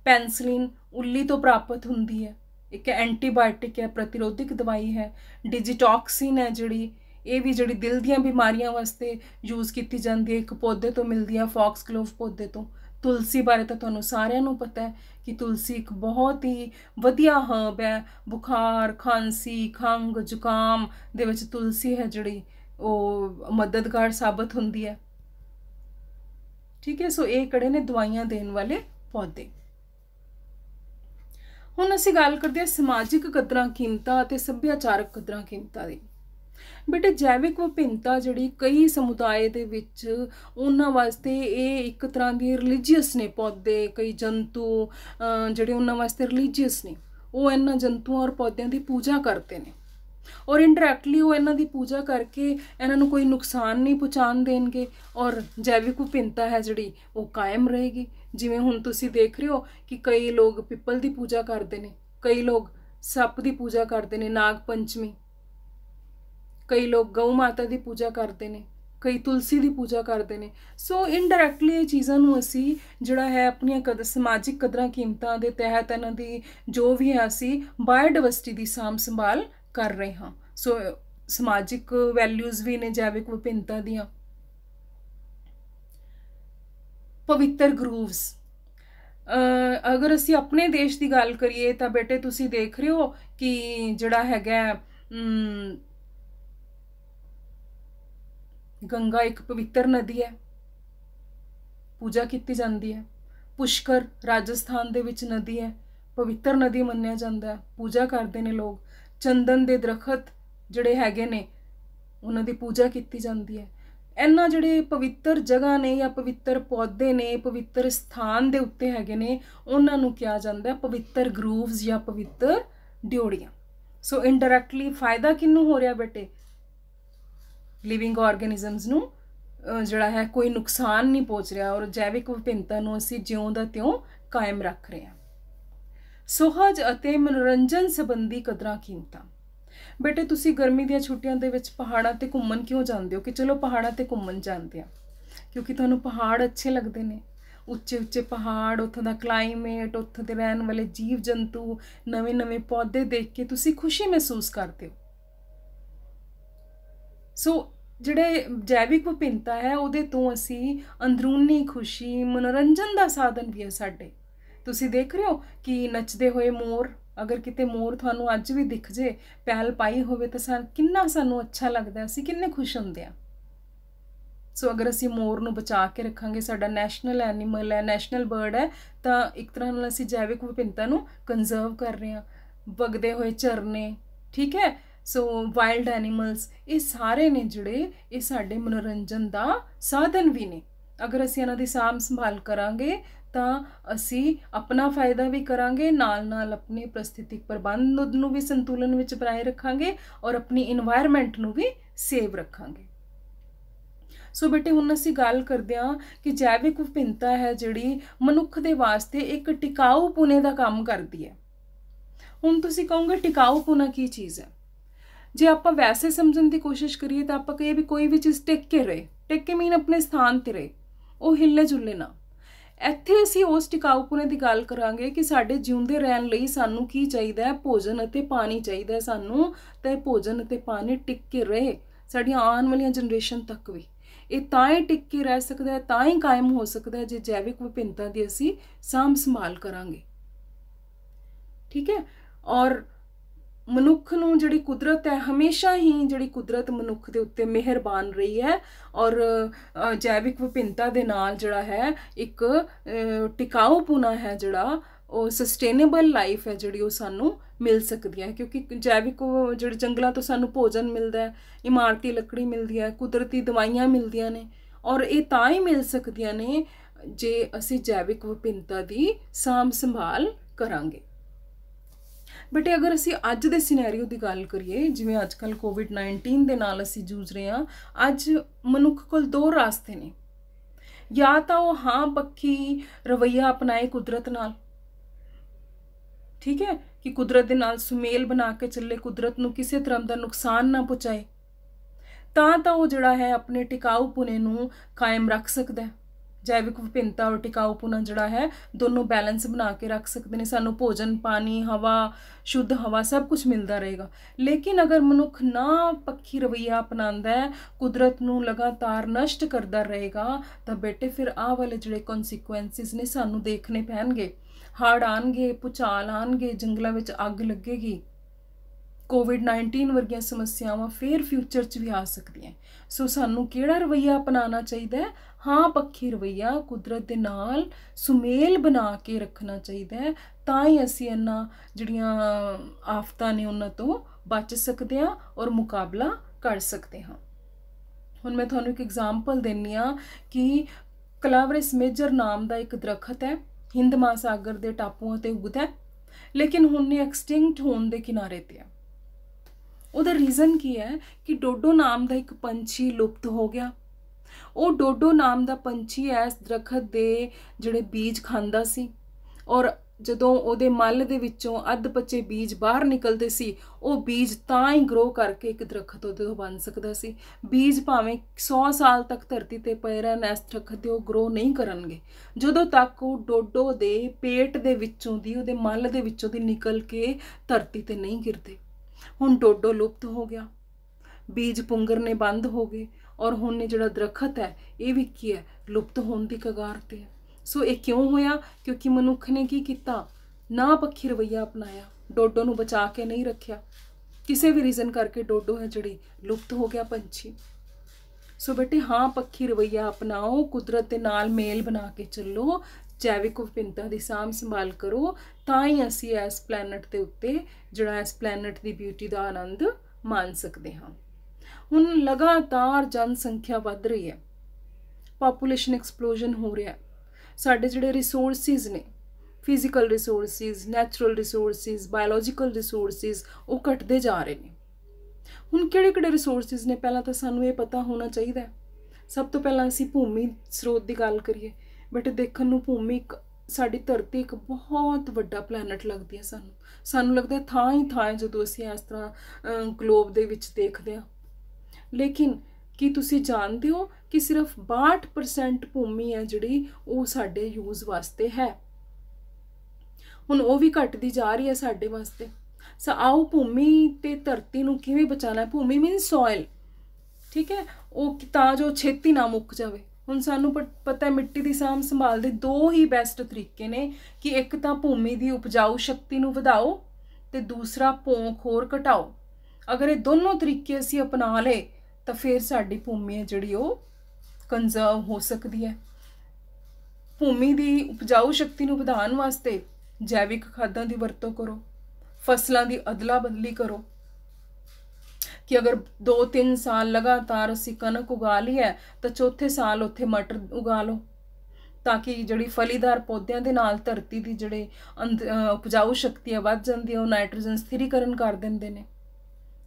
ਪੈਨਸਲਿਨ ਉੱਲੀ ਤੋਂ ਪ੍ਰਾਪਤ ਹੁੰਦੀ ਹੈ ਇੱਕ ਐਂਟੀਬਾਇਓਟਿਕ ਹੈ ਪ੍ਰਤੀਰੋਧਕ ਦਵਾਈ ਹੈ ਡਿਜੀਟੌਕਸਿਨ ਹੈ ਜਿਹੜੀ ਇਹ ਵੀ ਜਿਹੜੀ ਦਿਲ ਦੀਆਂ ਬਿਮਾਰੀਆਂ ਵਾਸਤੇ ਯੂਜ਼ ਕੀਤੀ ਜਾਂਦੀ ਹੈ ਇੱਕ ਪੌਦੇ ਤੋਂ ਮਿਲਦੀ ਹੈ ਫੌਕਸ ਫੌਕਸਗਲੋਵ ਪੌਦੇ ਤੋਂ ਤੁਲਸੀ ਬਾਰੇ ਤਾਂ ਤੁਹਾਨੂੰ ਸਾਰਿਆਂ ਨੂੰ ਪਤਾ ਹੈ ਕਿ ਤੁਲਸੀ ਇੱਕ ਬਹੁਤ ਹੀ ਵਧੀਆ ਹਰਬ ਹੈ ਬੁਖਾਰ ਖਾਂਸੀ ਖੰਗ ਜ਼ੁਕਾਮ ਦੇ ਵਿੱਚ ਤੁਲਸੀ ਹੈ ਜਿਹੜੀ ਉਹ ਮਦਦਗਾਰ ਸਾਬਤ ਹੁੰਦੀ ਹੈ ਠੀਕ ਹੈ ਸੋ ਇਹ ਕਿਹੜੇ ਨੇ ਦਵਾਈਆਂ ਦੇਣ ਵਾਲੇ ਪੌਦੇ ਹੁਣ ਅਸੀਂ ਗੱਲ ਕਰਦੇ ਹਾਂ ਸਮਾਜਿਕ ਕਦਰਾਂ ਕੀਮਤਾਂ ਅਤੇ ਸੱਭਿਆਚਾਰਕ ਕਦਰਾਂ ਕੀਮਤਾਂ ਦੀ ਬਟ ਜੈਵਿਕ ਵਿਭਿੰਨਤਾ ਜਿਹੜੀ ਕਈ ਸਮੁਦਾਇ ਦੇ ਵਿੱਚ ਉਹਨਾਂ ਵਾਸਤੇ ਇਹ ਇੱਕ ਤਰ੍ਹਾਂ ਦੀ ਰਿਲੀਜੀਅਸ ਨੇ ਪੌਦੇ ਕਈ ਜੰਤੂ ਜਿਹੜੇ ਉਹਨਾਂ ਵਾਸਤੇ ਰਿਲੀਜੀਅਸ ਨੇ ਉਹ ਇਹਨਾਂ ਜੰਤੂਆਂ ਔਰ ਪੌਦਿਆਂ ਦੀ ਪੂਜਾ ਕਰਦੇ ਨੇ ਔਰ ਇਨਡਾਇਰੈਕਟਲੀ ਉਹ ਇਹਨਾਂ ਦੀ ਪੂਜਾ ਕਰਕੇ ਇਹਨਾਂ ਨੂੰ ਕੋਈ ਨੁਕਸਾਨ ਨਹੀਂ ਪਹੁੰਚਾਣ ਦੇਣਗੇ ਔਰ ਜੈਵਿਕ ਵਿਭਿੰਨਤਾ ਹੈ ਜਿਹੜੀ ਉਹ ਕਾਇਮ ਰਹੇਗੀ ਜਿਵੇਂ ਹੁਣ ਤੁਸੀਂ ਦੇਖ ਰਹੇ ਹੋ ਕਿ ਕਈ ਲੋਕ ਪਿੱਪਲ ਦੀ ਪੂਜਾ ਕਰਦੇ ਨੇ ਕਈ ਲੋਕ ਸੱਪ ਦੀ ਪੂਜਾ ਕਰਦੇ ਨੇ ਨਾਗ ਪੰਚਮੀ ਕਈ ਲੋਕ ਗਊ ਮਾਤਾ ਦੀ ਪੂਜਾ ਕਰਦੇ ਨੇ ਕਈ ਤੁਲਸੀ ਦੀ ਪੂਜਾ ਕਰਦੇ ਨੇ ਸੋ ਇਨਡਾਇਰੈਕਟਲੀ ਇਹ ਚੀਜ਼ਾਂ ਨੂੰ ਅਸੀਂ ਜਿਹੜਾ ਹੈ ਆਪਣੀਆਂ ਕਦਰ ਸਮਾਜਿਕ ਕਦਰਾਂ ਕੀਮਤਾਂ ਦੇ ਤਹਿਤ ਇਹਨਾਂ ਦੀ ਜੋ ਵੀ ਹੈ ਅਸੀਂ ਬਾਇਓਡਾਇਵਰਸਿਟੀ ਦੀ ਸਾਮ ਸੰਭਾਲ ਕਰ ਰਹੇ ਹਾਂ ਸੋ ਸਮਾਜਿਕ ਵੈਲਿਊਜ਼ ਵੀ ਨੇ ਜੈਵਿਕ ਵਿਭਿੰਨਤਾ ਦੀਆਂ ਪਵਿੱਤਰ ਗਰੂਵਸ ਅਗਰ ਅਸੀਂ ਆਪਣੇ ਦੇਸ਼ ਦੀ ਗੱਲ ਕਰੀਏ ਤਾਂ ਬੇਟੇ ਤੁਸੀਂ ਦੇਖ ਰਹੇ ਹੋ ਕਿ ਜਿਹੜਾ ਹੈਗਾ ਗੰਗਾ ਇੱਕ ਪਵਿੱਤਰ ਨਦੀ ਹੈ ਪੂਜਾ ਕੀਤੀ ਜਾਂਦੀ ਹੈ ਪੁਸ਼ਕਰ ਰਾਜਸਥਾਨ ਦੇ ਵਿੱਚ ਨਦੀ ਹੈ ਪਵਿੱਤਰ ਨਦੀ ਮੰਨਿਆ ਜਾਂਦਾ ਹੈ ਪੂਜਾ ਕਰਦੇ ਨੇ ਲੋਕ ਚੰਦਨ ਦੇ ਦਰਖਤ ਜਿਹੜੇ ਹੈਗੇ ਨੇ ਉਹਨਾਂ ਦੀ ਪੂਜਾ ਕੀਤੀ ਜਾਂਦੀ ਹੈ ਇਹਨਾਂ ਜਿਹੜੇ ਪਵਿੱਤਰ ਜਗ੍ਹਾ ਨੇ ਜਾਂ ਪਵਿੱਤਰ ਪੌਦੇ ਨੇ ਪਵਿੱਤਰ ਸਥਾਨ ਦੇ ਉੱਤੇ ਹੈਗੇ ਨੇ ਉਹਨਾਂ ਨੂੰ ਕਿਹਾ ਜਾਂਦਾ ਹੈ ਪਵਿੱਤਰ ਗਰੂਵਸ ਜਾਂ ਪਵਿੱਤਰ ਡਿਉੜੀਆਂ ਸੋ ਇਨਡਾਇਰੈਕਟਲੀ ਫਾਇਦਾ ਕਿੰਨੂੰ ਹੋ ਰਿਹਾ ਬੇਟੇ ਲਿਵਿੰਗ ਆਰਗੇਨਿਜ਼ਮਸ ਨੂੰ ਜਿਹੜਾ ਹੈ ਕੋਈ ਨੁਕਸਾਨ ਨਹੀਂ ਪਹੁੰਚ ਰਿਹਾ ਔਰ ਜੈਵਿਕ ਵਿਭਿੰਨਤਾ ਨੂੰ ਅਸੀਂ ਜਿਉਂ ਦਾ ਤਿਉਂ ਕਾਇਮ ਰੱਖ ਰਹੇ ਹਾਂ ਸੁਹਜ ਅਤੇ ਮਨੋਰੰਜਨ ਸੰਬੰਧੀ ਕਦਰਾਂ ਕੀਮਤਾਂ ਬੇਟੇ ਤੁਸੀਂ ਗਰਮੀ ਦੀਆਂ ਛੁੱਟੀਆਂ ਦੇ ਵਿੱਚ ਪਹਾੜਾਂ ਤੇ ਘੁੰਮਣ ਕਿਉਂ ਜਾਂਦੇ ਹੋ ਕਿ ਚਲੋ ਪਹਾੜਾਂ ਤੇ ਘੁੰਮਣ ਜਾਂਦੇ ਆ ਕਿਉਂਕਿ ਤੁਹਾਨੂੰ ਪਹਾੜ ਅੱਛੇ ਲੱਗਦੇ ਨੇ ਉੱਚੇ ਉੱਚੇ ਪਹਾੜ ਉੱਥੋਂ ਦਾ ਕਲਾਈਮੇਟ ਉੱਥੋਂ ਦੇ ਰਹਿਣ ਵਾਲੇ ਜੀਵ ਜੰਤੂ ਨਵੇਂ ਨਵੇਂ ਪੌਦੇ ਦੇਖ ਕੇ ਤੁਸੀਂ ਖੁਸ਼ੀ ਮਹਿਸੂਸ ਕਰਦੇ ਹੋ ਸੋ ਜਿਹੜੇ ਜੈਵਿਕ ਵਿਭਿੰਨਤਾ ਹੈ ਉਹਦੇ ਤੋਂ ਅਸੀਂ ਅੰਦਰੂਨੀ ਖੁਸ਼ੀ ਮਨੋਰੰਜਨ ਦਾ ਸਾਧਨ ਵੀ ਹੈ ਸਾਡੇ ਤੁਸੀਂ ਦੇਖ ਰਹੇ ਹੋ ਕਿ ਨੱਚਦੇ ਹੋਏ ਮੋਰ ਅਗਰ ਕਿਤੇ ਮੋਰ ਤੁਹਾਨੂੰ ਅੱਜ ਵੀ ਦਿਖ ਜੇ ਪਹਿਲ ਪਾਈ ਹੋਵੇ ਤਾਂ ਸਾਨੂੰ ਕਿੰਨਾ ਸਾਨੂੰ ਅੱਛਾ ਲੱਗਦਾ ਅਸੀਂ ਕਿੰਨੇ ਖੁਸ਼ ਹੁੰਦੇ ਆ ਸੋ ਅਗਰ ਅਸੀਂ ਮੋਰ ਨੂੰ ਬਚਾ ਕੇ ਰੱਖਾਂਗੇ ਸਾਡਾ ਨੈਸ਼ਨਲ ਐਨੀਮਲ ਹੈ ਨੈਸ਼ਨਲ ਬਰਡ ਹੈ ਤਾਂ ਇੱਕ ਤਰ੍ਹਾਂ ਨਾਲ ਅਸੀਂ ਜੈਵਿਕ ਵਿਭਿੰਨਤਾ ਨੂੰ ਕੰਜ਼ਰਵ ਕਰ ਰਹੇ ਹਾਂ ਵਗਦੇ ਹੋਏ ਚਰਨੇ ਠੀਕ ਹੈ ਸੋ ਵਾਈਲਡ ਐਨੀਮਲਸ ਇਹ ਸਾਰੇ ਨੇ ਜਿਹੜੇ ਇਹ ਸਾਡੇ ਮਨੋਰੰਜਨ ਦਾ ਸਾਧਨ ਵੀ ਨੇ ਅਗਰ ਅਸੀਂ ਇਹਨਾਂ ਦੀ ਸਾਂਭ ਸੰਭਾਲ ਕਰਾਂਗੇ ਤਾਂ ਅਸੀਂ ਆਪਣਾ ਫਾਇਦਾ ਵੀ ਕਰਾਂਗੇ ਨਾਲ-ਨਾਲ ਆਪਣੇ ਪ੍ਰਸਥਿਤਿਕ ਪ੍ਰਬੰਧ ਨੂੰ ਵੀ ਸੰਤੁਲਨ ਵਿੱਚ ਬਣਾਏ ਰੱਖਾਂਗੇ ਔਰ ਆਪਣੀ এনवायरमेंट ਨੂੰ ਵੀ ਸੇਵ ਰੱਖਾਂਗੇ ਸੋ ਬੇਟੇ ਹੁਣ ਅਸੀਂ ਗੱਲ ਕਰਦੇ ਹਾਂ ਕਿ ਜੈਵਿਕ ਵਿਭਿੰਨਤਾ ਹੈ ਜਿਹੜੀ ਮਨੁੱਖ ਦੇ ਵਾਸਤੇ ਇੱਕ ਟਿਕਾਊ ਪੁਨੇ ਦਾ ਕੰਮ ਕਰਦੀ ਹੈ ਹੁਣ ਤੁਸੀਂ ਕਹੋਗੇ ਟਿਕਾਊ ਪੁਨਾ ਕੀ ਚੀਜ਼ ਹੈ ਜੇ ਆਪਾਂ ਵੈਸੇ ਸਮਝਣ ਦੀ ਕੋਸ਼ਿਸ਼ ਕਰੀਏ ਤਾਂ ਆਪਾਂ ਕਹੇ ਵੀ ਕੋਈ ਵੀ ਚੀਜ਼ ਟਿਕ ਕੇ ਰਹੇ ਟਿਕ ਕੇ ਮੀਨ ਆਪਣੇ ਸਥਾਨ ਤੇ ਰਹੇ ਉਹ ਹਿੱਲੇ ਜੁੱਲੇ ਨਾ ਇੱਥੇ ਅਸੀਂ ਉਸ ਟਿਕਾਊਪੁਣੇ ਦੀ ਗੱਲ ਕਰਾਂਗੇ ਕਿ ਸਾਡੇ ਜਿਉਂਦੇ ਰਹਿਣ ਲਈ ਸਾਨੂੰ ਕੀ ਚਾਹੀਦਾ ਹੈ ਭੋਜਨ ਅਤੇ ਪਾਣੀ ਚਾਹੀਦਾ ਹੈ ਸਾਨੂੰ ਤੇ ਭੋਜਨ ਅਤੇ ਪਾਣੀ ਟਿਕ ਕੇ ਰਹੇ ਸਾਡੀਆਂ ਆਉਣ ਵਾਲੀਆਂ ਜਨਰੇਸ਼ਨ ਤੱਕ ਵੀ ਇਹ ਤਾਂ ਹੀ ਟਿਕ ਕੇ ਰਹਿ ਸਕਦਾ ਹੈ ਤਾਂ ਹੀ ਕਾਇਮ ਹੋ ਸਕਦਾ ਹੈ ਜੇ ਜੈਵਿਕ ਵਿਭਿੰਨਤਾ ਦੀ ਅਸੀਂ ਸਾਂਭ ਸੰਭਾਲ ਕਰਾਂਗੇ ਠੀਕ ਹੈ ਔਰ ਮਨੁੱਖ ਨੂੰ ਜਿਹੜੀ ਕੁਦਰਤ ਹੈ ਹਮੇਸ਼ਾ ਹੀ ਜਿਹੜੀ ਕੁਦਰਤ ਮਨੁੱਖ ਦੇ ਉੱਤੇ ਮਿਹਰਬਾਨ ਰਹੀ ਹੈ ਔਰ ਜੈਵਿਕ ਵਿਭਿੰਨਤਾ ਦੇ ਨਾਲ ਜਿਹੜਾ ਹੈ ਇੱਕ ਟਿਕਾਊ ਪੁਨਾ ਹੈ ਜਿਹੜਾ ਉਹ ਸਸਟੇਨੇਬਲ ਲਾਈਫ ਹੈ ਜਿਹੜੀ ਉਹ ਸਾਨੂੰ ਮਿਲ ਸਕਦੀ ਹੈ ਕਿਉਂਕਿ ਜੈਵਿਕ ਜਿਹੜੇ ਜੰਗਲਾਂ ਤੋਂ ਸਾਨੂੰ ਭੋਜਨ ਮਿਲਦਾ ਹੈ ਇਮਾਰਤੀ ਲੱਕੜੀ ਮਿਲਦੀ ਹੈ ਕੁਦਰਤੀ ਦਵਾਈਆਂ ਮਿਲਦੀਆਂ ਨੇ ਔਰ ਇਹ ਤਾਂ ਹੀ ਮਿਲ ਸਕਦੀਆਂ ਨੇ ਜੇ ਅਸੀਂ ਜੈਵਿਕ ਵਿਭਿੰਨਤਾ ਦੀ ਸਾਂਭ ਸੰਭਾਲ ਕਰਾਂਗੇ ਬਟ ਅਗਰ ਅਸੀਂ ਅੱਜ ਦੇ ਸਿਨੈਰੀਓ ਦੀ ਗੱਲ ਕਰੀਏ ਜਿਵੇਂ ਅੱਜ ਕੱਲ ਕੋਵਿਡ-19 ਦੇ ਨਾਲ ਅਸੀਂ ਜੂਝ ਰਹੇ ਹਾਂ ਅੱਜ ਮਨੁੱਖ ਕੋਲ ਦੋ ਰਸਤੇ ਨੇ ਜਾਂ ਤਾਂ ਉਹ ਹਾਂ ਪੱਕੀ ਰਵਈਆ ਅਪਣਾਏ ਕੁਦਰਤ ਨਾਲ ਠੀਕ ਹੈ ਕਿ ਕੁਦਰਤ ਦੇ ਨਾਲ ਸੁਮੇਲ ਬਣਾ ਕੇ ਚੱਲੇ ਕੁਦਰਤ ਨੂੰ ਕਿਸੇ ਤਰ੍ਹਾਂ ਦਾ ਨੁਕਸਾਨ ਨਾ ਪਹੁੰਚਾਏ ਤਾਂ ਤਾਂ ਉਹ ਜਿਹੜਾ ਹੈ ਆਪਣੇ ਟਿਕਾਊ ਪੁਨੇ ਨੂੰ ਕਾਇਮ ਰੱਖ ਸਕਦਾ ਹੈ ਜੈਵਿਕ ਵਿਭਿੰਨਤਾ ਔਰ ਟਿਕਾਊਪੁਣਾ ਜਿਹੜਾ ਹੈ ਦੋਨੋਂ ਬੈਲੈਂਸ ਬਣਾ ਕੇ ਰੱਖ ਸਕਦੇ ਨੇ ਸਾਨੂੰ ਭੋਜਨ ਪਾਣੀ ਹਵਾ ਸ਼ੁੱਧ ਹਵਾ ਸਭ ਕੁਝ ਮਿਲਦਾ ਰਹੇਗਾ ਲੇਕਿਨ ਅਗਰ ਮਨੁੱਖ ਨਾ ਪੱਕੀ ਰਵਈਆ ਅਪਣਾਉਂਦਾ ਹੈ ਕੁਦਰਤ ਨੂੰ ਲਗਾਤਾਰ ਨਸ਼ਟ ਕਰਦਾ ਰਹੇਗਾ ਤਾਂ ਬੇਟੇ ਫਿਰ ਆਹ ਵਾਲੇ ਜਿਹੜੇ ਕਨਸੀਕੁਐਂਸਿਸ ਨੇ ਸਾਨੂੰ ਦੇਖਣੇ ਪੈਣਗੇ ਹੜ ਆਣਗੇ ਪੁਚਾਲ ਆਣਗੇ ਜੰਗਲਾਂ ਵਿੱਚ ਅੱਗ ਲੱਗੇਗੀ ਕੋਵਿਡ-19 ਵਰਗੀਆਂ ਸਮੱਸਿਆਵਾਂ ਫੇਰ ਫਿਊਚਰ 'ਚ ਵੀ ਆ ਸਕਦੀਆਂ ਸੋ ਸਾਨੂੰ ਕਿਹੜਾ ਰਵਈਆ ਅਪਣਾਉਣਾ ਚਾਹੀਦਾ ਹੈ ਹਾਂ ਪੱਖੀ ਰਵਈਆ ਕੁਦਰਤ ਦੇ ਨਾਲ ਸੁਮੇਲ ਬਣਾ ਕੇ ਰੱਖਣਾ ਚਾਹੀਦਾ ਹੈ ਤਾਂ ਹੀ ਅਸੀਂ ਇਹਨਾਂ ਜਿਹੜੀਆਂ ਆਫਤਾਂ ਨੇ ਉਹਨਾਂ ਤੋਂ ਬਚ ਸਕਦੇ ਹਾਂ ਔਰ ਮੁਕਾਬਲਾ ਕਰ ਸਕਦੇ ਹਾਂ ਹੁਣ ਮੈਂ ਤੁਹਾਨੂੰ ਇੱਕ ਐਗਜ਼ਾਮਪਲ ਦਿੰਨੀ ਆ ਕਿ ਕਲਾਵਰਿਸ ਮੇਜਰ ਨਾਮ ਦਾ ਇੱਕ ਦਰਖਤ ਹੈ ਹਿੰਦ ਮਹਾਸਾਗਰ ਦੇ ਟਾਪੂਆਂ ਤੇ ਉੱਗਦਾ ਹੈ ਲੇਕਿਨ ਹੁਣ ਇਹ ਐਕਸਟਿੰਕਟ ਹੋਣ ਦੇ ਕਿਨਾਰੇ ਤੇ ਹੈ ਉਹਦਾ ਰੀਜ਼ਨ ਕੀ ਹੈ ਕਿ ਡੋਡੋ ਨਾਮ ਦਾ ਇੱਕ ਪੰਛੀ ਲੁਪਤ ਹੋ ਗਿਆ ਉਹ ਡੋਡੋ ਨਾਮ ਦਾ ਪੰਛੀ ਐਸ ਦਰਖਤ ਦੇ ਜਿਹੜੇ ਬੀਜ ਖਾਂਦਾ ਸੀ ਔਰ ਜਦੋਂ ਉਹਦੇ ਮੱਲ ਦੇ ਵਿੱਚੋਂ ਅੱਧ ਪਚੇ ਬੀਜ ਬਾਹਰ ਨਿਕਲਦੇ ਸੀ ਉਹ ਬੀਜ ਤਾਂ ਹੀ ਗਰੋ ਕਰਕੇ ਇੱਕ ਦਰਖਤ ਉਹਦੇ ਤੋਂ ਬਣ ਸਕਦਾ ਸੀ ਬੀਜ ਭਾਵੇਂ 100 ਸਾਲ ਤੱਕ ਧਰਤੀ ਤੇ ਪਏ ਰਹਿਣ ਇਸ ਦਰਖਤ ਦੇ ਉਹ ਗਰੋ ਨਹੀਂ ਕਰਨਗੇ ਜਦੋਂ ਤੱਕ ਉਹ ਡੋਡੋ ਦੇ ਪੇਟ ਦੇ ਵਿੱਚੋਂ ਦੀ ਉਹਦੇ ਮੱਲ ਦੇ ਵਿੱਚੋਂ ਦੀ ਨਿਕਲ ਕੇ ਧਰਤੀ ਤੇ ਨਹੀਂ ਗਿਰਦੇ ਹੁਣ ਡੋਡੋ ਲੁਪਤ ਹੋ ਗਿਆ ਬੀਜ ਪੁੰਗਰਨੇ ਬੰਦ ਹੋ ਗਏ ਔਰ ਹੁਣ ਜਿਹੜਾ ਦਰਖਤ ਹੈ ਇਹ ਵੀ ਕੀ ਹੈ ਲੁਪਤ ਹੋਣ ਦੀ ਕਗਾਰ ਤੇ ਸੋ ਇਹ ਕਿਉਂ ਹੋਇਆ ਕਿਉਂਕਿ ਮਨੁੱਖ ਨੇ ਕੀ ਕੀਤਾ ਨਾ ਪੱਖੀ ਰਵਈਆ ਅਪਣਾਇਆ ਡੋਡੋ ਨੂੰ ਬਚਾ ਕੇ ਨਹੀਂ ਰੱਖਿਆ ਕਿਸੇ ਵੀ ਰੀਜ਼ਨ ਕਰਕੇ ਡੋਡੋ ਹੈ ਜਿਹੜੀ ਲੁਪਤ ਹੋ ਗਿਆ ਪੰਛੀ ਸੋ ਬੇਟੇ ਹਾਂ ਪੱਖੀ ਰਵਈਆ ਅਪਣਾਓ ਕੁਦਰਤ ਦੇ ਨਾਲ ਮੇਲ ਬਣਾ ਕੇ ਚੱਲੋ ਜੈਵਿਕ ਵਿਭਿੰਨਤਾ ਦੀ ਸਾਂਭ ਸੰਭਾਲ ਕਰੋ ਤਾਂ ਹੀ ਅਸੀਂ ਇਸ ਪਲੈਨਟ ਦੇ ਉੱਤੇ ਜਿਹੜਾ ਇਸ ਪਲੈਨਟ ਦੀ ਬਿਊਟੀ ਦਾ ਆਨੰਦ ਮਾਣ ਸਕਦੇ ਹਾਂ ਹੁਣ ਲਗਾਤਾਰ ਜਨਸੰਖਿਆ ਵੱਧ ਰਹੀ ਹੈ ਪੋਪੂਲੇਸ਼ਨ ਐਕਸਪਲੋਜਨ ਹੋ ਰਿਹਾ ਹੈ ਸਾਡੇ ਜਿਹੜੇ ਰਿਸੋਰਸਿਸ ਨੇ physical resources natural resources biological resources ਉਹ ਘਟਦੇ ਜਾ ਰਹੇ ਨੇ ਹੁਣ ਕਿਹੜੇ ਕਿਹੜੇ ਰਿਸੋਰਸਿਸ ਨੇ ਪਹਿਲਾਂ ਤਾਂ ਸਾਨੂੰ ਇਹ ਪਤਾ ਹੋਣਾ ਚਾਹੀਦਾ ਸਭ ਤੋਂ ਪਹਿਲਾਂ ਅਸੀਂ ਭੂਮੀ ਸਰੋਤ ਦੀ ਗੱਲ ਕਰੀਏ ਬਟ ਦੇਖਣ ਨੂੰ ਭੂਮੀ ਇੱਕ ਸਾਡੀ ਧਰਤੀ ਇੱਕ ਬਹੁਤ ਵੱਡਾ ਪਲੈਨਟ ਲੱਗਦੀ ਹੈ ਸਾਨੂੰ ਸਾਨੂੰ ਲੱਗਦਾ ਥਾਂ ਹੀ ਥਾਂ ਜਦੋਂ ਅਸੀਂ ਇਸ ਤਰ੍ਹਾਂ ਗਲੋਬ ਦੇ ਵਿੱਚ ਦੇਖਦੇ ਹਾਂ ਲੇਕਿਨ ਕੀ ਤੁਸੀਂ ਜਾਣਦੇ ਹੋ ਕਿ ਸਿਰਫ 62% ਭੂਮੀ ਹੈ ਜਿਹੜੀ ਉਹ ਸਾਡੇ ਯੂਜ਼ ਵਾਸਤੇ ਹੈ ਹੁਣ ਉਹ ਵੀ ਘਟਦੀ ਜਾ ਰਹੀ ਹੈ ਸਾਡੇ ਵਾਸਤੇ ਸੋ ਆਓ ਭੂਮੀ ਤੇ ਧਰਤੀ ਨੂੰ ਕਿਵੇਂ ਬਚਾਣਾ ਭੂਮੀ ਮੀਨ ਸੋਇਲ ਠੀਕ ਹੈ ਉਹ ਤਾਂ ਜੋ ਛੇਤੀ ਨਾ ਮੁੱਕ ਜਾਵੇ ਹੁਣ ਸਾਨੂੰ ਪਤਾ ਹੈ ਮਿੱਟੀ ਦੀ ਸਾਂਭ ਸੰਭਾਲ ਦੇ ਦੋ ਹੀ ਬੈਸਟ ਤਰੀਕੇ ਨੇ ਕਿ ਇੱਕ ਤਾਂ ਭੂਮੀ ਦੀ ਉਪਜਾਊ ਸ਼ਕਤੀ ਨੂੰ ਵਧਾਓ ਤੇ ਦੂਸਰਾ ਪੋਖ ਹੋਰ ਘਟਾਓ ਅਗਰ ਇਹ ਦੋਨੋਂ ਤਰੀਕੇ ਅਸੀਂ ਅਪਣਾ ਲਏ ਤਾਂ ਫਿਰ ਸਾਡੀ ਭੂਮੀ ਹੈ ਜਿਹੜੀ ਉਹ ਕੰਜ਼ਰਵ ਹੋ ਸਕਦੀ ਹੈ ਭੂਮੀ ਦੀ ਉਪਜਾਊ ਸ਼ਕਤੀ ਨੂੰ ਵਧਾਉਣ ਵਾਸਤੇ ਜੈਵਿਕ ਖਾਦਾਂ ਦੀ ਵਰਤੋਂ ਕਰੋ ਫਸਲਾਂ ਦੀ ਅਦਲਾ ਬਦਲੀ ਕਰੋ ਕਿ ਅਗਰ 2-3 ਸਾਲ ਲਗਾਤਾਰ ਅਸੀਂ ਕਣਕ ਉਗਾ ਲਈ ਹੈ ਤਾਂ ਚੌਥੇ ਸਾਲ ਉੱਥੇ ਮਟਰ ਉਗਾ ਲਓ ਤਾਂ ਕਿ ਜਿਹੜੀ ਫਲੀਦਾਰ ਪੌਦਿਆਂ ਦੇ ਨਾਲ ਧਰਤੀ ਦੀ ਜਿਹੜੇ ਉਪਜਾਊ ਸ਼ਕਤੀ ਹੈ ਵੱਧ ਜਾਂਦੀ ਹੈ ਉਹ ਨਾਈਟ੍ਰੋਜਨ ਸਥਿਰੀਕਰਨ ਕਰ ਦਿੰਦੇ ਨੇ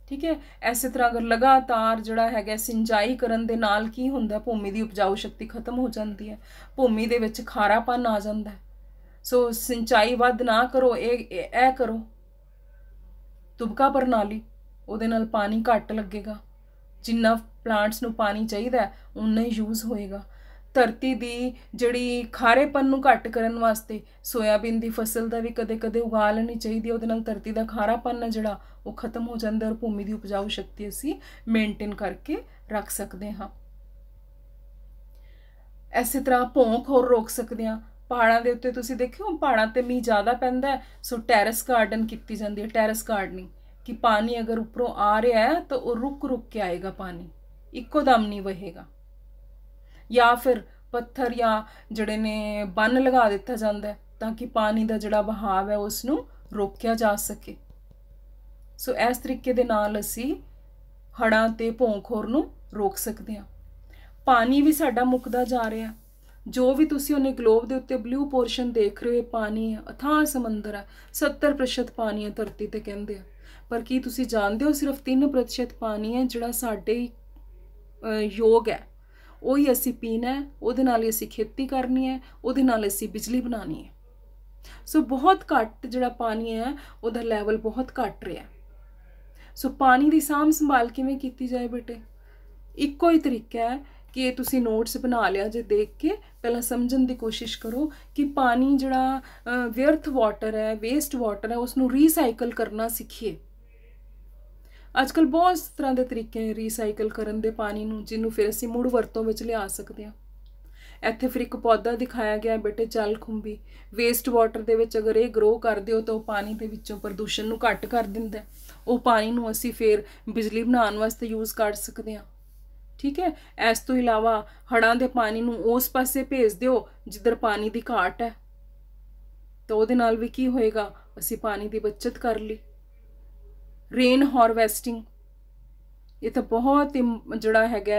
ਠੀਕ ਹੈ ਐਸੇ ਤਰ੍ਹਾਂ ਅਗਰ ਲਗਾਤਾਰ ਜਿਹੜਾ ਹੈਗਾ ਸਿੰਚਾਈ ਕਰਨ ਦੇ ਨਾਲ ਕੀ ਹੁੰਦਾ ਭੂਮੀ ਦੀ ਉਪਜਾਊ ਸ਼ਕਤੀ ਖਤਮ ਹੋ ਜਾਂਦੀ ਹੈ ਭੂਮੀ ਦੇ ਵਿੱਚ ਖਾਰਾਪਨ ਆ ਜਾਂਦਾ ਸੋ ਸਿੰਚਾਈ ਵੱਧ ਨਾ ਕਰੋ ਇਹ ਇਹ ਕਰੋ ਤੁਬਕਾ ਪ੍ਰਣਾਲੀ ਉਹਦੇ ਨਾਲ ਪਾਣੀ ਘੱਟ ਲੱਗੇਗਾ ਜਿੰਨਾ ਪਲਾਂਟਸ ਨੂੰ ਪਾਣੀ ਚਾਹੀਦਾ ਉਨਾ ਹੀ ਯੂਜ਼ ਹੋਏਗਾ ਧਰਤੀ ਦੀ ਜਿਹੜੀ ਖਾਰੇਪਨ ਨੂੰ ਘੱਟ ਕਰਨ ਵਾਸਤੇ ਸੋਇਆਬੀਨ ਦੀ ਫਸਲ ਦਾ ਵੀ ਕਦੇ-ਕਦੇ ਉਗਾ ਲੈਣੀ ਚਾਹੀਦੀ ਹੈ ਉਹਦੇ ਨਾਲ ਧਰਤੀ ਦਾ ਖਾਰਾਪਨ ਨਾ ਜਿਹੜਾ ਉਹ ਖਤਮ ਹੋ ਜਾਂਦਾ ਔਰ ਭੂਮੀ ਦੀ ਉਪਜਾਊ ਸ਼ਕਤੀ ਅਸੀਂ ਮੇਨਟੇਨ ਕਰਕੇ ਰੱਖ ਸਕਦੇ ਹਾਂ ਐਸੇ ਤਰ੍ਹਾਂ ਭੌਂਕ ਹੋਰ ਰੋਕ ਸਕਦੇ ਹਾਂ ਪਹਾੜਾਂ ਦੇ ਉੱਤੇ ਤੁਸੀਂ ਦੇਖਿਓ ਪਹਾੜਾਂ ਤੇ ਮੀਂਹ ਜ਼ਿਆਦਾ ਪੈਂਦਾ ਸੋ ਟੈਰੇਸ ਗਾਰਡਨ ਕੀਤੀ ਜਾਂਦੀ ਹੈ ਟੈਰੇਸ ਗਾਰਡਨਿੰਗ ਕਿ ਪਾਣੀ ਅਗਰ ਉੱਪਰੋਂ ਆ ਰਿਹਾ ਹੈ ਤਾਂ ਉਹ ਰੁਕ ਰੁਕ ਕੇ ਆਏਗਾ ਪਾਣੀ ਇੱਕੋ ਦਮ ਨਹੀਂ ਵਹੇਗਾ ਜਾਂ ਫਿਰ ਪੱਥਰ ਜਾਂ ਜਿਹੜੇ ਨੇ ਬੰਨ ਲਗਾ ਦਿੱਤਾ ਜਾਂਦਾ ਤਾਂ ਕਿ ਪਾਣੀ ਦਾ ਜਿਹੜਾ ਬਹਾਵ ਹੈ ਉਸ ਨੂੰ ਰੋਕਿਆ ਜਾ ਸਕੇ ਸੋ ਇਸ ਤਰੀਕੇ ਦੇ ਨਾਲ ਅਸੀਂ ਹੜਾਂ ਤੇ ਭੋਂਖੋਰ ਨੂੰ ਰੋਕ ਸਕਦੇ ਹਾਂ ਪਾਣੀ ਵੀ ਸਾਡਾ ਮੁੱਕਦਾ ਜਾ ਰਿਹਾ ਜੋ ਵੀ ਤੁਸੀਂ ਉਹਨੇ ਗਲੋਬ ਦੇ ਉੱਤੇ ਬਲੂ ਪੋਰਸ਼ਨ ਦੇਖ ਰਹੇ ਹੋ ਪਾਣੀ ਹੈ ਅਥਾਹ ਸਮੁੰਦਰ ਹੈ 70% ਪਾਣੀ ਹੈ ਧਰਤੀ ਤੇ ਕਹਿੰਦੇ ਆ ਪਰ ਕੀ ਤੁਸੀਂ ਜਾਣਦੇ ਹੋ ਸਿਰਫ 3% ਪਾਣੀ ਹੈ ਜਿਹੜਾ ਸਾਡੇ ਯੋਗ ਹੈ ਉਹੀ ਅਸੀਂ ਪੀਣਾ ਉਹਦੇ ਨਾਲ ਹੀ ਅਸੀਂ ਖੇਤੀ ਕਰਨੀ ਹੈ ਉਹਦੇ ਨਾਲ ਅਸੀਂ ਬਿਜਲੀ ਬਣਾਉਣੀ ਹੈ ਸੋ ਬਹੁਤ ਘੱਟ ਜਿਹੜਾ ਪਾਣੀ ਹੈ ਉਹਦਾ ਲੈਵਲ ਬਹੁਤ ਘੱਟ ਰਿਹਾ ਸੋ ਪਾਣੀ ਦੀ ਸਾਂਭ ਸੰਭਾਲ ਕਿਵੇਂ ਕੀਤੀ ਜਾਏ ਬੇਟੇ ਇੱਕੋ ਹੀ ਤਰੀਕਾ ਹੈ ਕਿ ਤੁਸੀਂ ਨੋਟਸ ਬਣਾ ਲਿਆ ਜੇ ਦੇਖ ਕੇ ਪਹਿਲਾਂ ਸਮਝਣ ਦੀ ਕੋਸ਼ਿਸ਼ ਕਰੋ ਕਿ ਪਾਣੀ ਜਿਹੜਾ ਵਿਅਰਥ ਵਾਟਰ ਹੈ ਵੇਸਟ ਵਾਟਰ ਹੈ ਉਸ ਨੂੰ ਰੀਸਾਈਕਲ ਕਰਨਾ ਸਿੱਖੀਏ ਅੱਜ ਕੱਲ ਬਹੁਤ ਤਰ੍ਹਾਂ ਦੇ ਤਰੀਕੇ ਨੇ ਰੀਸਾਈਕਲ ਕਰਨ ਦੇ ਪਾਣੀ ਨੂੰ ਜਿਹਨੂੰ ਫਿਰ ਅਸੀਂ ਮੁੜ ਵਰਤੋਂ ਵਿੱਚ ਲਿਆ ਸਕਦੇ ਹਾਂ ਇੱਥੇ ਫਿਰ ਇੱਕ ਪੌਦਾ ਦਿਖਾਇਆ ਗਿਆ ਬੇਟੇ ਜਲ ਖੁੰਬੀ ਵੇਸਟ ਵਾਟਰ ਦੇ ਵਿੱਚ ਅਗਰ ਇਹ ਗਰੋ ਕਰਦੇ ਹੋ ਤਾਂ ਉਹ ਪਾਣੀ ਦੇ ਵਿੱਚੋਂ ਪ੍ਰਦੂਸ਼ਣ ਨੂੰ ਘੱਟ ਕਰ ਦਿੰਦਾ ਉਹ ਪਾਣੀ ਨੂੰ ਅਸੀਂ ਫਿਰ ਬਿਜਲੀ ਬਣਾਉਣ ਵਾਸਤੇ ਯੂਜ਼ ਕਰ ਸਕਦੇ ਹਾਂ ਠੀਕ ਹੈ ਇਸ ਤੋਂ ਇਲਾਵਾ ਹੜਾਂ ਦੇ ਪਾਣੀ ਨੂੰ ਉਸ ਪਾਸੇ ਭੇਜ ਦਿਓ ਜਿੱਧਰ ਪਾਣੀ ਦੀ ਘਾਟ ਹੈ ਤਾਂ ਉਹਦੇ ਨਾਲ ਵੀ ਕੀ ਹੋਏਗਾ ਅਸੀਂ ਪਾਣੀ ਦੀ ਬਚਤ ਕਰ ਲਈ ਰੇਨ ਹਾਰਵੈਸਟਿੰਗ ਇਹ ਤਾਂ ਬਹੁਤ ਜਿਹੜਾ ਹੈਗਾ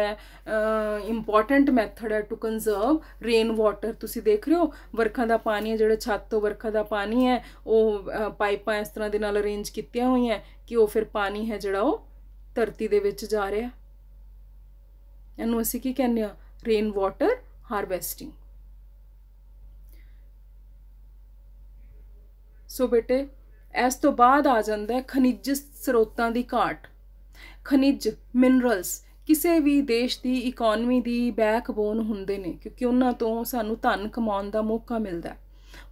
ਇੰਪੋਰਟੈਂਟ ਮੈਥਡ ਹੈ ਟੂ ਕੰਜ਼ਰਵ ਰੇਨ ਵਾਟਰ ਤੁਸੀਂ ਦੇਖ ਰਹੇ ਹੋ ਵਰਖਾ ਦਾ ਪਾਣੀ ਹੈ ਜਿਹੜਾ ਛੱਤ ਤੋਂ ਵਰਖਾ ਦਾ ਪਾਣੀ ਹੈ ਉਹ ਪਾਈਪਾਂ ਇਸ ਤਰ੍ਹਾਂ ਦੇ ਨਾਲ ਅਰੇਂਜ ਕੀਤੀਆਂ ਹੋਈਆਂ ਕਿ ਉਹ ਫਿਰ ਪਾਣੀ ਹੈ ਜਿਹੜਾ ਉਹ ਧਰਤੀ ਦੇ ਵਿੱਚ ਜਾ ਰਿਹਾ ਇਹਨੂੰ ਅਸੀਂ ਕੀ ਕਹਿੰਦੇ ਆ ਰੇਨ ਵਾਟਰ ਹਾਰਵੈਸਟਿੰਗ ਸੋ ਬੇਟੇ ਇਸ ਤੋਂ ਬਾਅਦ ਆ ਜਾਂਦਾ ਖਣਿਜ ਸਰੋਤਾਂ ਦੀ ਘਾਟ ਖਣਿਜ ਮਿਨਰਲਸ ਕਿਸੇ ਵੀ ਦੇਸ਼ ਦੀ ਇਕਨੋਮੀ ਦੀ ਬੈਕਬੋਨ ਹੁੰਦੇ ਨੇ ਕਿਉਂਕਿ ਉਹਨਾਂ ਤੋਂ ਸਾਨੂੰ ਧਨ ਕਮਾਉਣ ਦਾ ਮੌਕਾ ਮਿਲਦਾ ਹੈ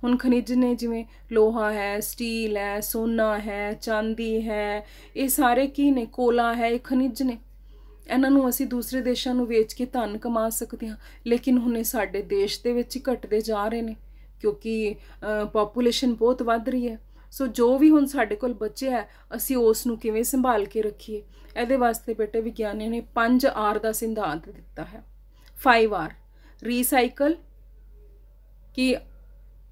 ਹੁਣ ਖਣਿਜ ਨੇ ਜਿਵੇਂ ਲੋਹਾ ਹੈ ਸਟੀਲ ਹੈ ਸੋਨਾ ਹੈ ਚਾਂਦੀ ਹੈ ਇਹ ਸਾਰੇ ਕੀ ਨੇ ਕੋਲਾ ਹੈ ਇਹ ਖਣਿਜ ਨੇ ਇਹਨਾਂ ਨੂੰ ਅਸੀਂ ਦੂਸਰੇ ਦੇਸ਼ਾਂ ਨੂੰ ਵੇਚ ਕੇ ਧਨ ਕਮਾ ਸਕਦੇ ਹਾਂ ਲੇਕਿਨ ਹੁਣ ਇਹ ਸਾਡੇ ਦੇਸ਼ ਦੇ ਵਿੱਚ ਹੀ ਘਟਦੇ ਜਾ ਰਹੇ ਨੇ ਕਿਉਂਕਿ ਪੋਪੂਲੇਸ਼ਨ ਬਹੁਤ ਵੱਧ ਰਹੀ ਹੈ ਸੋ ਜੋ ਵੀ ਹੁਣ ਸਾਡੇ ਕੋਲ ਬਚਿਆ ਹੈ ਅਸੀਂ ਉਸ ਨੂੰ ਕਿਵੇਂ ਸੰਭਾਲ ਕੇ ਰੱਖੀਏ ਇਹਦੇ ਵਾਸਤੇ ਬੇਟੇ ਵਿਗਿਆਨੀ ਨੇ 5 ਆਰ ਦਾ ਸਿਧਾਂਤ ਦਿੱਤਾ ਹੈ 5 ਆਰ ਰੀਸਾਈਕਲ ਕਿ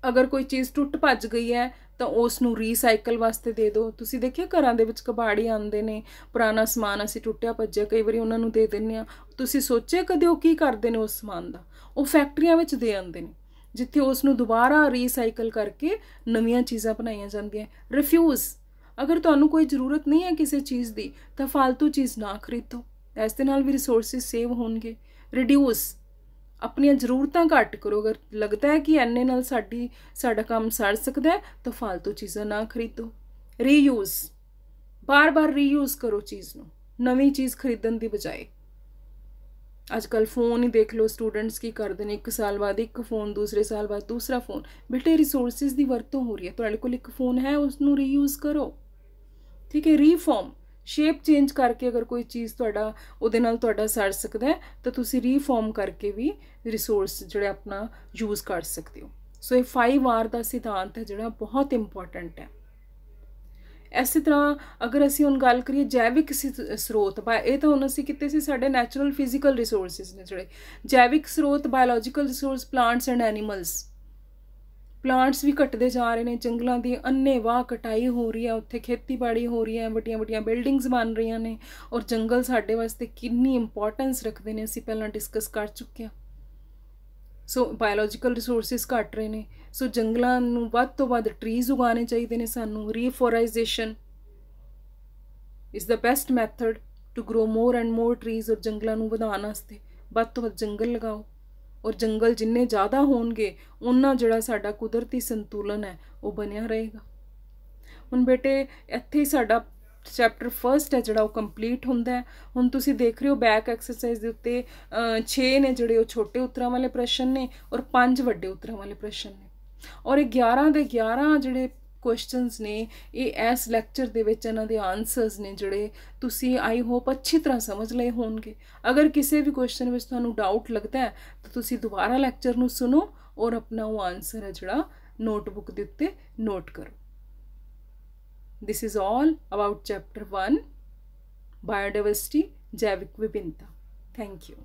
ਅਗਰ ਕੋਈ ਚੀਜ਼ ਟੁੱਟ ਭੱਜ ਗਈ ਹੈ ਤਾਂ ਉਸ ਨੂੰ ਰੀਸਾਈਕਲ ਵਾਸਤੇ ਦੇ ਦਿਓ ਤੁਸੀਂ ਦੇਖਿਆ ਘਰਾਂ ਦੇ ਵਿੱਚ ਕਬਾੜੀ ਆਉਂਦੇ ਨੇ ਪੁਰਾਣਾ ਸਮਾਨ ਅਸੀਂ ਟੁੱਟਿਆ ਭੱਜਿਆ ਕਈ ਵਾਰੀ ਉਹਨਾਂ ਨੂੰ ਦੇ ਦਿੰਨੇ ਆ ਤੁਸੀਂ ਸੋਚਿਆ ਕਦੇ ਉਹ ਕੀ ਕਰਦੇ ਨੇ ਉਸ ਸਮਾਨ ਦਾ ਉਹ ਫੈਕਟਰੀਆਂ ਵਿੱਚ ਦੇ ਆਉਂਦੇ ਨੇ ਜਿੱਥੇ ਉਸ ਨੂੰ ਦੁਬਾਰਾ ਰੀਸਾਈਕਲ ਕਰਕੇ ਨਵੀਆਂ ਚੀਜ਼ਾਂ ਬਣਾਈਆਂ ਜਾਂਦੀਆਂ ਰਿਫਿਊਜ਼ ਅਗਰ ਤੁਹਾਨੂੰ ਕੋਈ ਜ਼ਰੂਰਤ ਨਹੀਂ ਹੈ ਕਿਸੇ ਚੀਜ਼ ਦੀ ਤਾਂ ਫालतू ਚੀਜ਼ ਨਾ ਖਰੀਦੋ ਇਸ ਦੇ ਨਾਲ ਵੀ ਰਿਸੋਰਸਸ ਸੇਵ ਹੋਣਗੇ ਰਿਡਿਊਸ ਆਪਣੀਆਂ ਜ਼ਰੂਰਤਾਂ ਘੱਟ ਕਰੋ ਅਗਰ ਲੱਗਦਾ ਹੈ ਕਿ ਐਨੇ ਨਾਲ ਸਾਡੀ ਸਾਡਾ ਕੰਮ ਸੜ ਸਕਦਾ ਹੈ ਤਾਂ ਫालतू ਚੀਜ਼ਾਂ ਨਾ ਖਰੀਦੋ ਰੀਯੂਜ਼ ਬਾਰ-ਬਾਰ ਰੀਯੂਜ਼ ਕਰੋ ਚੀਜ਼ ਨੂੰ ਨਵੀਂ ਚੀਜ਼ ਖਰੀਦਣ ਦੀ ਬਜਾਏ ਅੱਜ ਕੱਲ ਫੋਨ ਹੀ ਦੇਖ ਲਓ ਸਟੂਡੈਂਟਸ ਕੀ ਕਰਦੇ ਨੇ ਇੱਕ ਸਾਲ ਬਾਅਦ ਇੱਕ ਫ਼ੋਨ ਦੂਸਰੇ ਸਾਲ ਬਾਅਦ ਦੂਸਰਾ ਫ਼ੋਨ ਬਿਲਟੇ ਰਿਸੋਰਸਸ ਦੀ ਵਰਤੋਂ ਹੋ ਰਹੀ ਹੈ ਤੁਹਾਡੇ ਕੋਲ ਇੱਕ ਫ਼ੋਨ ਹੈ ਉਸ ਨੂੰ ਰੀਯੂਜ਼ ਕਰੋ ਠੀਕ ਹੈ ਰੀਫਾਰਮ ਸ਼ੇਪ ਚੇਂਜ ਕਰਕੇ ਅਗਰ ਕੋਈ ਚੀਜ਼ ਤੁਹਾਡਾ ਉਹਦੇ ਨਾਲ ਤੁਹਾਡਾ ਸੜ ਸਕਦਾ ਹੈ ਤਾਂ ਤੁਸੀਂ ਰੀਫਾਰਮ ਕਰਕੇ ਵੀ ਰਿਸੋਰਸ ਜਿਹੜੇ ਆਪਣਾ ਯੂਜ਼ ਕਰ ਸਕਦੇ ਹੋ ਸੋ ਇਹ 5 ਆਰ ਦਾ ਸਿਧਾਂਤ ਹੈ ਜਿਹੜਾ ਬਹੁਤ ਇੰਪੋਰਟੈਂਟ ਹੈ ਇਸੇ ਤਰ੍ਹਾਂ ਅਗਰ ਅਸੀਂ ਹੁਣ ਗੱਲ ਕਰੀਏ ਜੈਵਿਕ ਸਰੋਤ ਬਾ ਇਹ ਤਾਂ ਹੁਣ ਅਸੀਂ ਕਿਤੇ ਸੀ ਸਾਡੇ ਨੈਚੁਰਲ ਫਿਜ਼ੀਕਲ ਰਿਸੋਰਸਸ ਨੇ ਜਿਹੜੇ ਜੈਵਿਕ ਸਰੋਤ biological resource plants and animals plants ਵੀ ਘਟਦੇ ਜਾ ਰਹੇ ਨੇ ਜੰਗਲਾਂ ਦੀ ਅੰਨੇਵਾਹ ਕਟਾਈ ਹੋ ਰਹੀ ਹੈ ਉੱਥੇ ਖੇਤੀਬਾੜੀ ਹੋ ਰਹੀ ਹੈ ਵੱਡੀਆਂ-ਵੱਡੀਆਂ ਬਿਲਡਿੰਗਸ ਬਣ ਰਹੀਆਂ ਨੇ ਔਰ ਜੰਗਲ ਸਾਡੇ ਵਾਸਤੇ ਕਿੰਨੀ ਇੰਪੋਰਟੈਂਸ ਰੱਖਦੇ ਨੇ ਅਸੀਂ ਪਹਿਲਾਂ ਡਿਸਕਸ ਕਰ ਚੁੱਕੇ ਹਾਂ ਸੋ ਬਾਇਓਲੋਜੀਕਲ ਰਿਸੋਰਸਸ ਘਟ ਰਹੇ ਨੇ ਸੋ ਜੰਗਲਾਂ ਨੂੰ ਵੱਧ ਤੋਂ ਵੱਧ ਟਰੀਜ਼ ਉਗਾਉਣੇ ਚਾਹੀਦੇ ਨੇ ਸਾਨੂੰ reforestation is the best method to grow more and more trees ਔਰ ਜੰਗਲਾਂ ਨੂੰ ਵਧਾਉਣ ਵਾਸਤੇ ਵੱਧ ਤੋਂ ਵੱਧ ਜੰਗਲ ਲਗਾਓ ਔਰ ਜੰਗਲ ਜਿੰਨੇ ਜ਼ਿਆਦਾ ਹੋਣਗੇ ਉਹਨਾਂ ਜਿਹੜਾ ਸਾਡਾ ਕੁਦਰਤੀ ਸੰਤੁਲਨ ਹੈ ਉਹ ਬਣਿਆ ਰਹੇਗਾ ਹੁਣ ਬੇਟੇ ਇੱਥੇ ਸਾਡਾ ਚੈਪਟਰ ਫਰਸਟ ਹੈ ਜਿਹੜਾ ਉਹ ਕੰਪਲੀਟ ਹੁੰਦਾ ਹੈ ਹੁਣ ਤੁਸੀਂ ਦੇਖ ਰਹੇ ਹੋ ਬੈਕ ਐਕਸਰਸਾਈਜ਼ ਦੇ ਉੱਤੇ 6 ਨੇ ਜਿਹੜੇ ਉਹ ਛੋਟੇ ਉਤਰਾਂ ਵਾਲੇ ਪ੍ਰਸ਼ਨ ਨੇ ਔਰ 5 ਵੱਡੇ ਉਤਰਾਂ ਵਾਲੇ ਪ੍ਰਸ਼ਨ ਨੇ ਔਰ ਇਹ 11 ਦੇ 11 ਜਿਹੜੇ ਕੁਐਸਚਨਸ ਨੇ ਇਹ ਇਸ ਲੈਕਚਰ ਦੇ ਵਿੱਚ ਇਹਨਾਂ ਦੇ ਆਨਸਰਸ ਨੇ ਜਿਹੜੇ ਤੁਸੀਂ ਆਈ ਹੋਪ ਅੱਛੀ ਤਰ੍ਹਾਂ ਸਮਝ ਲਏ ਹੋਣਗੇ ਅਗਰ ਕਿਸੇ ਵੀ ਕੁਐਸਚਨ ਵਿੱਚ ਤੁਹਾਨੂੰ ਡਾਊਟ ਲੱਗਦਾ ਹੈ ਤਾਂ ਤੁਸੀਂ ਦੁਬਾਰਾ ਲੈਕਚਰ ਨੂੰ ਸੁਣੋ ਔਰ ਆਪਣਾ ਉਹ ਆਨਸਰ ਹੈ ਜਿਹੜਾ ਨੋਟਬੁੱਕ ਦੇ ਉੱਤੇ ਨੋਟ ਕਰੋ This is all about chapter 1 biodiversity Javik Vibhinta. Thank you.